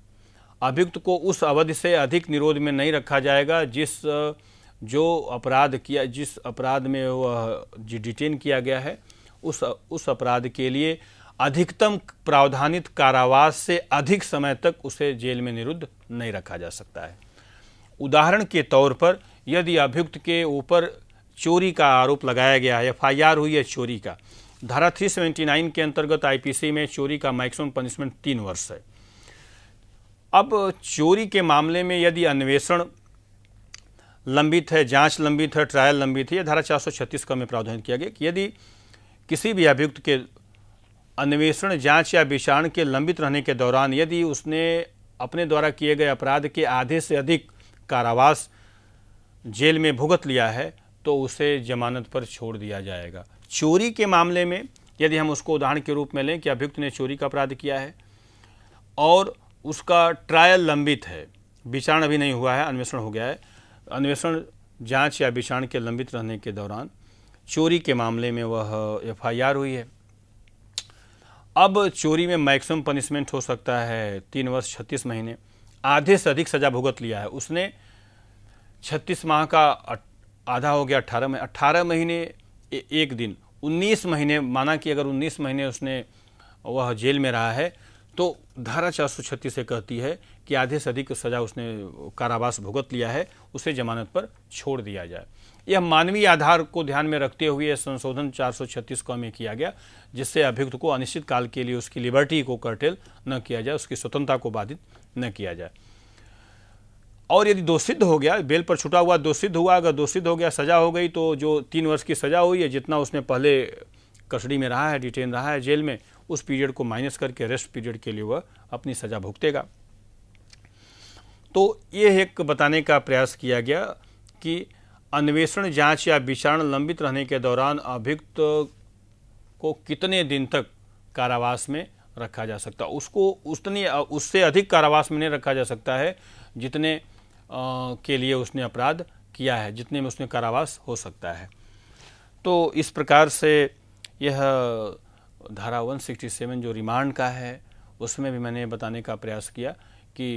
A: अभियुक्त को उस अवधि से अधिक निरोध में नहीं रखा जाएगा जिस जो अपराध किया जिस अपराध में वह डिटेन किया गया है उस उस अपराध के लिए अधिकतम प्रावधानित कारावास से अधिक समय तक उसे जेल में निरुद्ध नहीं रखा जा सकता है उदाहरण के तौर पर यदि अभियुक्त के ऊपर चोरी का आरोप लगाया गया है एफ हुई है चोरी का धारा 379 के अंतर्गत आईपीसी में चोरी का मैक्सिमम पनिशमेंट तीन वर्ष है अब चोरी के मामले में यदि अन्वेषण लंबित है जांच लंबित है ट्रायल लंबित है यह धारा 436 का में प्रावधान किया गया कि यदि किसी भी अभियुक्त के अन्वेषण जांच या विचारण के लंबित रहने के दौरान यदि उसने अपने द्वारा किए गए अपराध के आधे से अधिक कारावास जेल में भुगत लिया है तो उसे जमानत पर छोड़ दिया जाएगा चोरी के मामले में यदि हम उसको उदाहरण के रूप में लें कि अभियुक्त ने चोरी का अपराध किया है और उसका ट्रायल लंबित है विचारण अभी नहीं हुआ है अन्वेषण हो गया है अन्वेषण जांच या विषाण के लंबित रहने के दौरान चोरी के मामले में वह एफआईआर हुई है अब चोरी में मैक्सिमम पनिशमेंट हो सकता है तीन वर्ष छत्तीस महीने आधे से अधिक सजा भुगत लिया है उसने छत्तीस माह का आधा हो गया अट्ठारह महीने अट्ठारह महीने एक दिन उन्नीस महीने माना कि अगर उन्नीस महीने उसने वह जेल में रहा है तो धारा चार सौ छत्तीस कहती है कि आधे से अधिक सजा उसने कारावास भुगत लिया है उसे जमानत पर छोड़ दिया जाए यह मानवीय आधार को ध्यान में रखते हुए संशोधन चार सौ में किया गया जिससे अभियुक्त को अनिश्चित काल के लिए उसकी लिबर्टी को कर्टेल न किया जाए उसकी स्वतंत्रता को बाधित न किया जाए और यदि दोषिद्ध हो गया बेल पर छुटा हुआ दोषिद्ध हुआ अगर दोषिद्ध हो गया सजा हो गई तो जो तीन वर्ष की सजा हुई है जितना उसने पहले कस्टडी में रहा है डिटेन रहा है जेल में उस पीरियड को माइनस करके रेस्ट पीरियड के लिए वह अपनी सज़ा भुगतेगा तो ये एक बताने का प्रयास किया गया कि अन्वेषण जांच या विचारण लंबित रहने के दौरान अभियुक्त को कितने दिन तक कारावास में रखा जा सकता उसको उतनी उससे अधिक कारावास में नहीं रखा जा सकता है जितने आ, के लिए उसने अपराध किया है जितने में उसने कारावास हो सकता है तो इस प्रकार से यह धारा 167 जो रिमांड का है उसमें भी मैंने बताने का प्रयास किया कि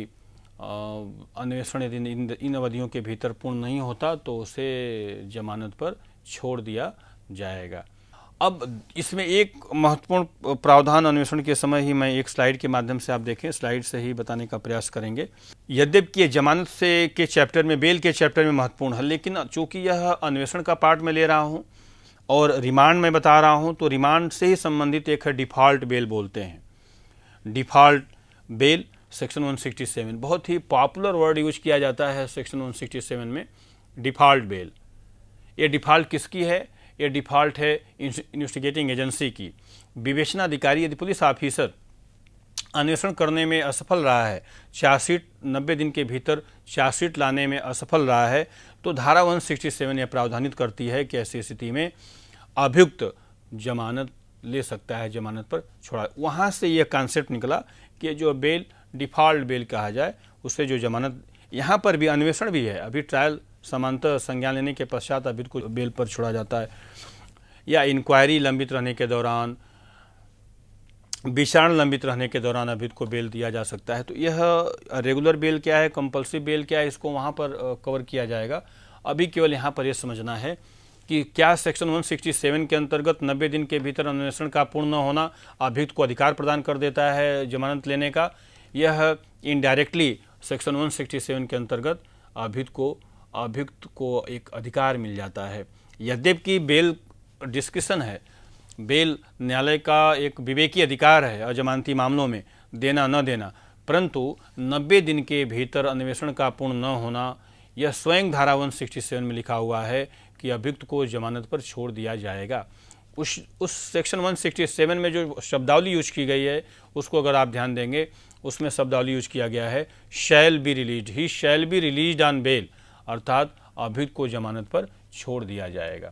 A: अन्वेषण यदि इन अवधियों के भीतर पूर्ण नहीं होता तो उसे जमानत पर छोड़ दिया जाएगा अब इसमें एक महत्वपूर्ण प्रावधान अन्वेषण के समय ही मैं एक स्लाइड के माध्यम से आप देखें स्लाइड से ही बताने का प्रयास करेंगे यद्यपि ये जमानत से के चैप्टर में बेल के चैप्टर में महत्वपूर्ण है लेकिन चूंकि यह अन्वेषण का पार्ट में ले रहा हूँ और रिमांड में बता रहा हूँ तो रिमांड से ही संबंधित एक है डिफ़ॉल्ट बेल बोलते हैं डिफ़ॉल्ट बेल सेक्शन 167 बहुत ही पॉपुलर वर्ड यूज किया जाता है सेक्शन 167 में डिफ़ॉल्ट बेल ये डिफ़ॉल्ट किसकी है ये डिफ़ॉल्ट है इन्वेस्टिगेटिंग एजेंसी की विवेचनाधिकारी यदि पुलिस ऑफिसर अन्वेषण करने में असफल रहा है चार्जशीट नब्बे दिन के भीतर चार्जशीट लाने में असफल रहा है तो धारा 167 यह प्रावधानित करती है कि ऐसी स्थिति में अभियुक्त जमानत ले सकता है जमानत पर छोड़ा वहाँ से यह कॉन्सेप्ट निकला कि जो बेल डिफ़ॉल्ट बेल कहा जाए उससे जो जमानत यहाँ पर भी अन्वेषण भी है अभी ट्रायल समांतर संज्ञान लेने के पश्चात अभी को बेल पर छोड़ा जाता है या इंक्वायरी लंबित रहने के दौरान विचारण लंबित रहने के दौरान अभी को बेल दिया जा सकता है तो यह रेगुलर बेल क्या है कंपल्सरी बेल क्या है इसको वहाँ पर कवर किया जाएगा अभी केवल यहाँ पर यह समझना है कि क्या सेक्शन 167 के अंतर्गत 90 दिन के भीतर अन्वेषण का पूर्ण न होना अभियुक्त को अधिकार प्रदान कर देता है जमानत लेने का यह इनडायरेक्टली सेक्शन 167 के अंतर्गत अभियुक्त को अभियुक्त को एक अधिकार मिल जाता है यद्यपि बेल डिस्क्रिप्शन है बेल न्यायालय का एक विवेकी अधिकार है अजमानती मामलों में देना न देना परंतु 90 दिन के भीतर अन्वेषण का पूर्ण न होना यह स्वयं धारा 167 में लिखा हुआ है कि अभियुक्त को जमानत पर छोड़ दिया जाएगा उस उस सेक्शन 167 में जो शब्दावली यूज की गई है उसको अगर आप ध्यान देंगे उसमें शब्दावली यूज किया गया है shall be release he shall be release on bail अर्थात अभिद को जमानत पर छोड़ दिया जाएगा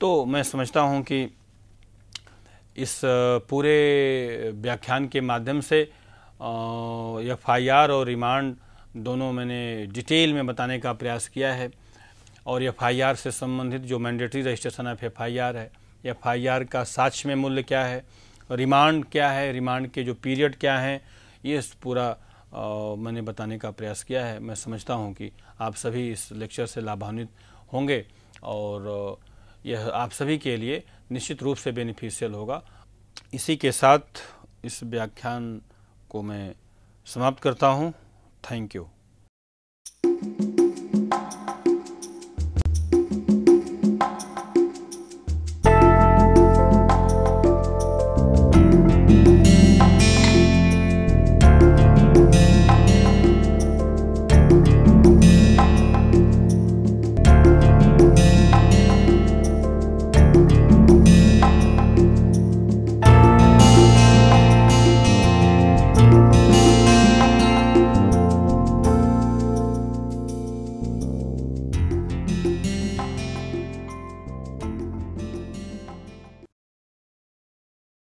A: तो मैं समझता हूँ कि इस पूरे व्याख्यान के माध्यम से एफ आई आर और रिमांड दोनों मैंने डिटेल में बताने का प्रयास किया है और एफ आई आर से संबंधित जो mandatory registration of F I R है आर का साक्ष में मूल्य क्या है रिमांड क्या है रिमांड के जो पीरियड क्या हैं ये पूरा मैंने बताने का प्रयास किया है मैं समझता हूँ कि आप सभी इस लेक्चर से लाभान्वित होंगे और यह आप सभी के लिए निश्चित रूप से बेनिफिशियल होगा इसी के साथ इस व्याख्यान को मैं समाप्त करता हूँ थैंक यू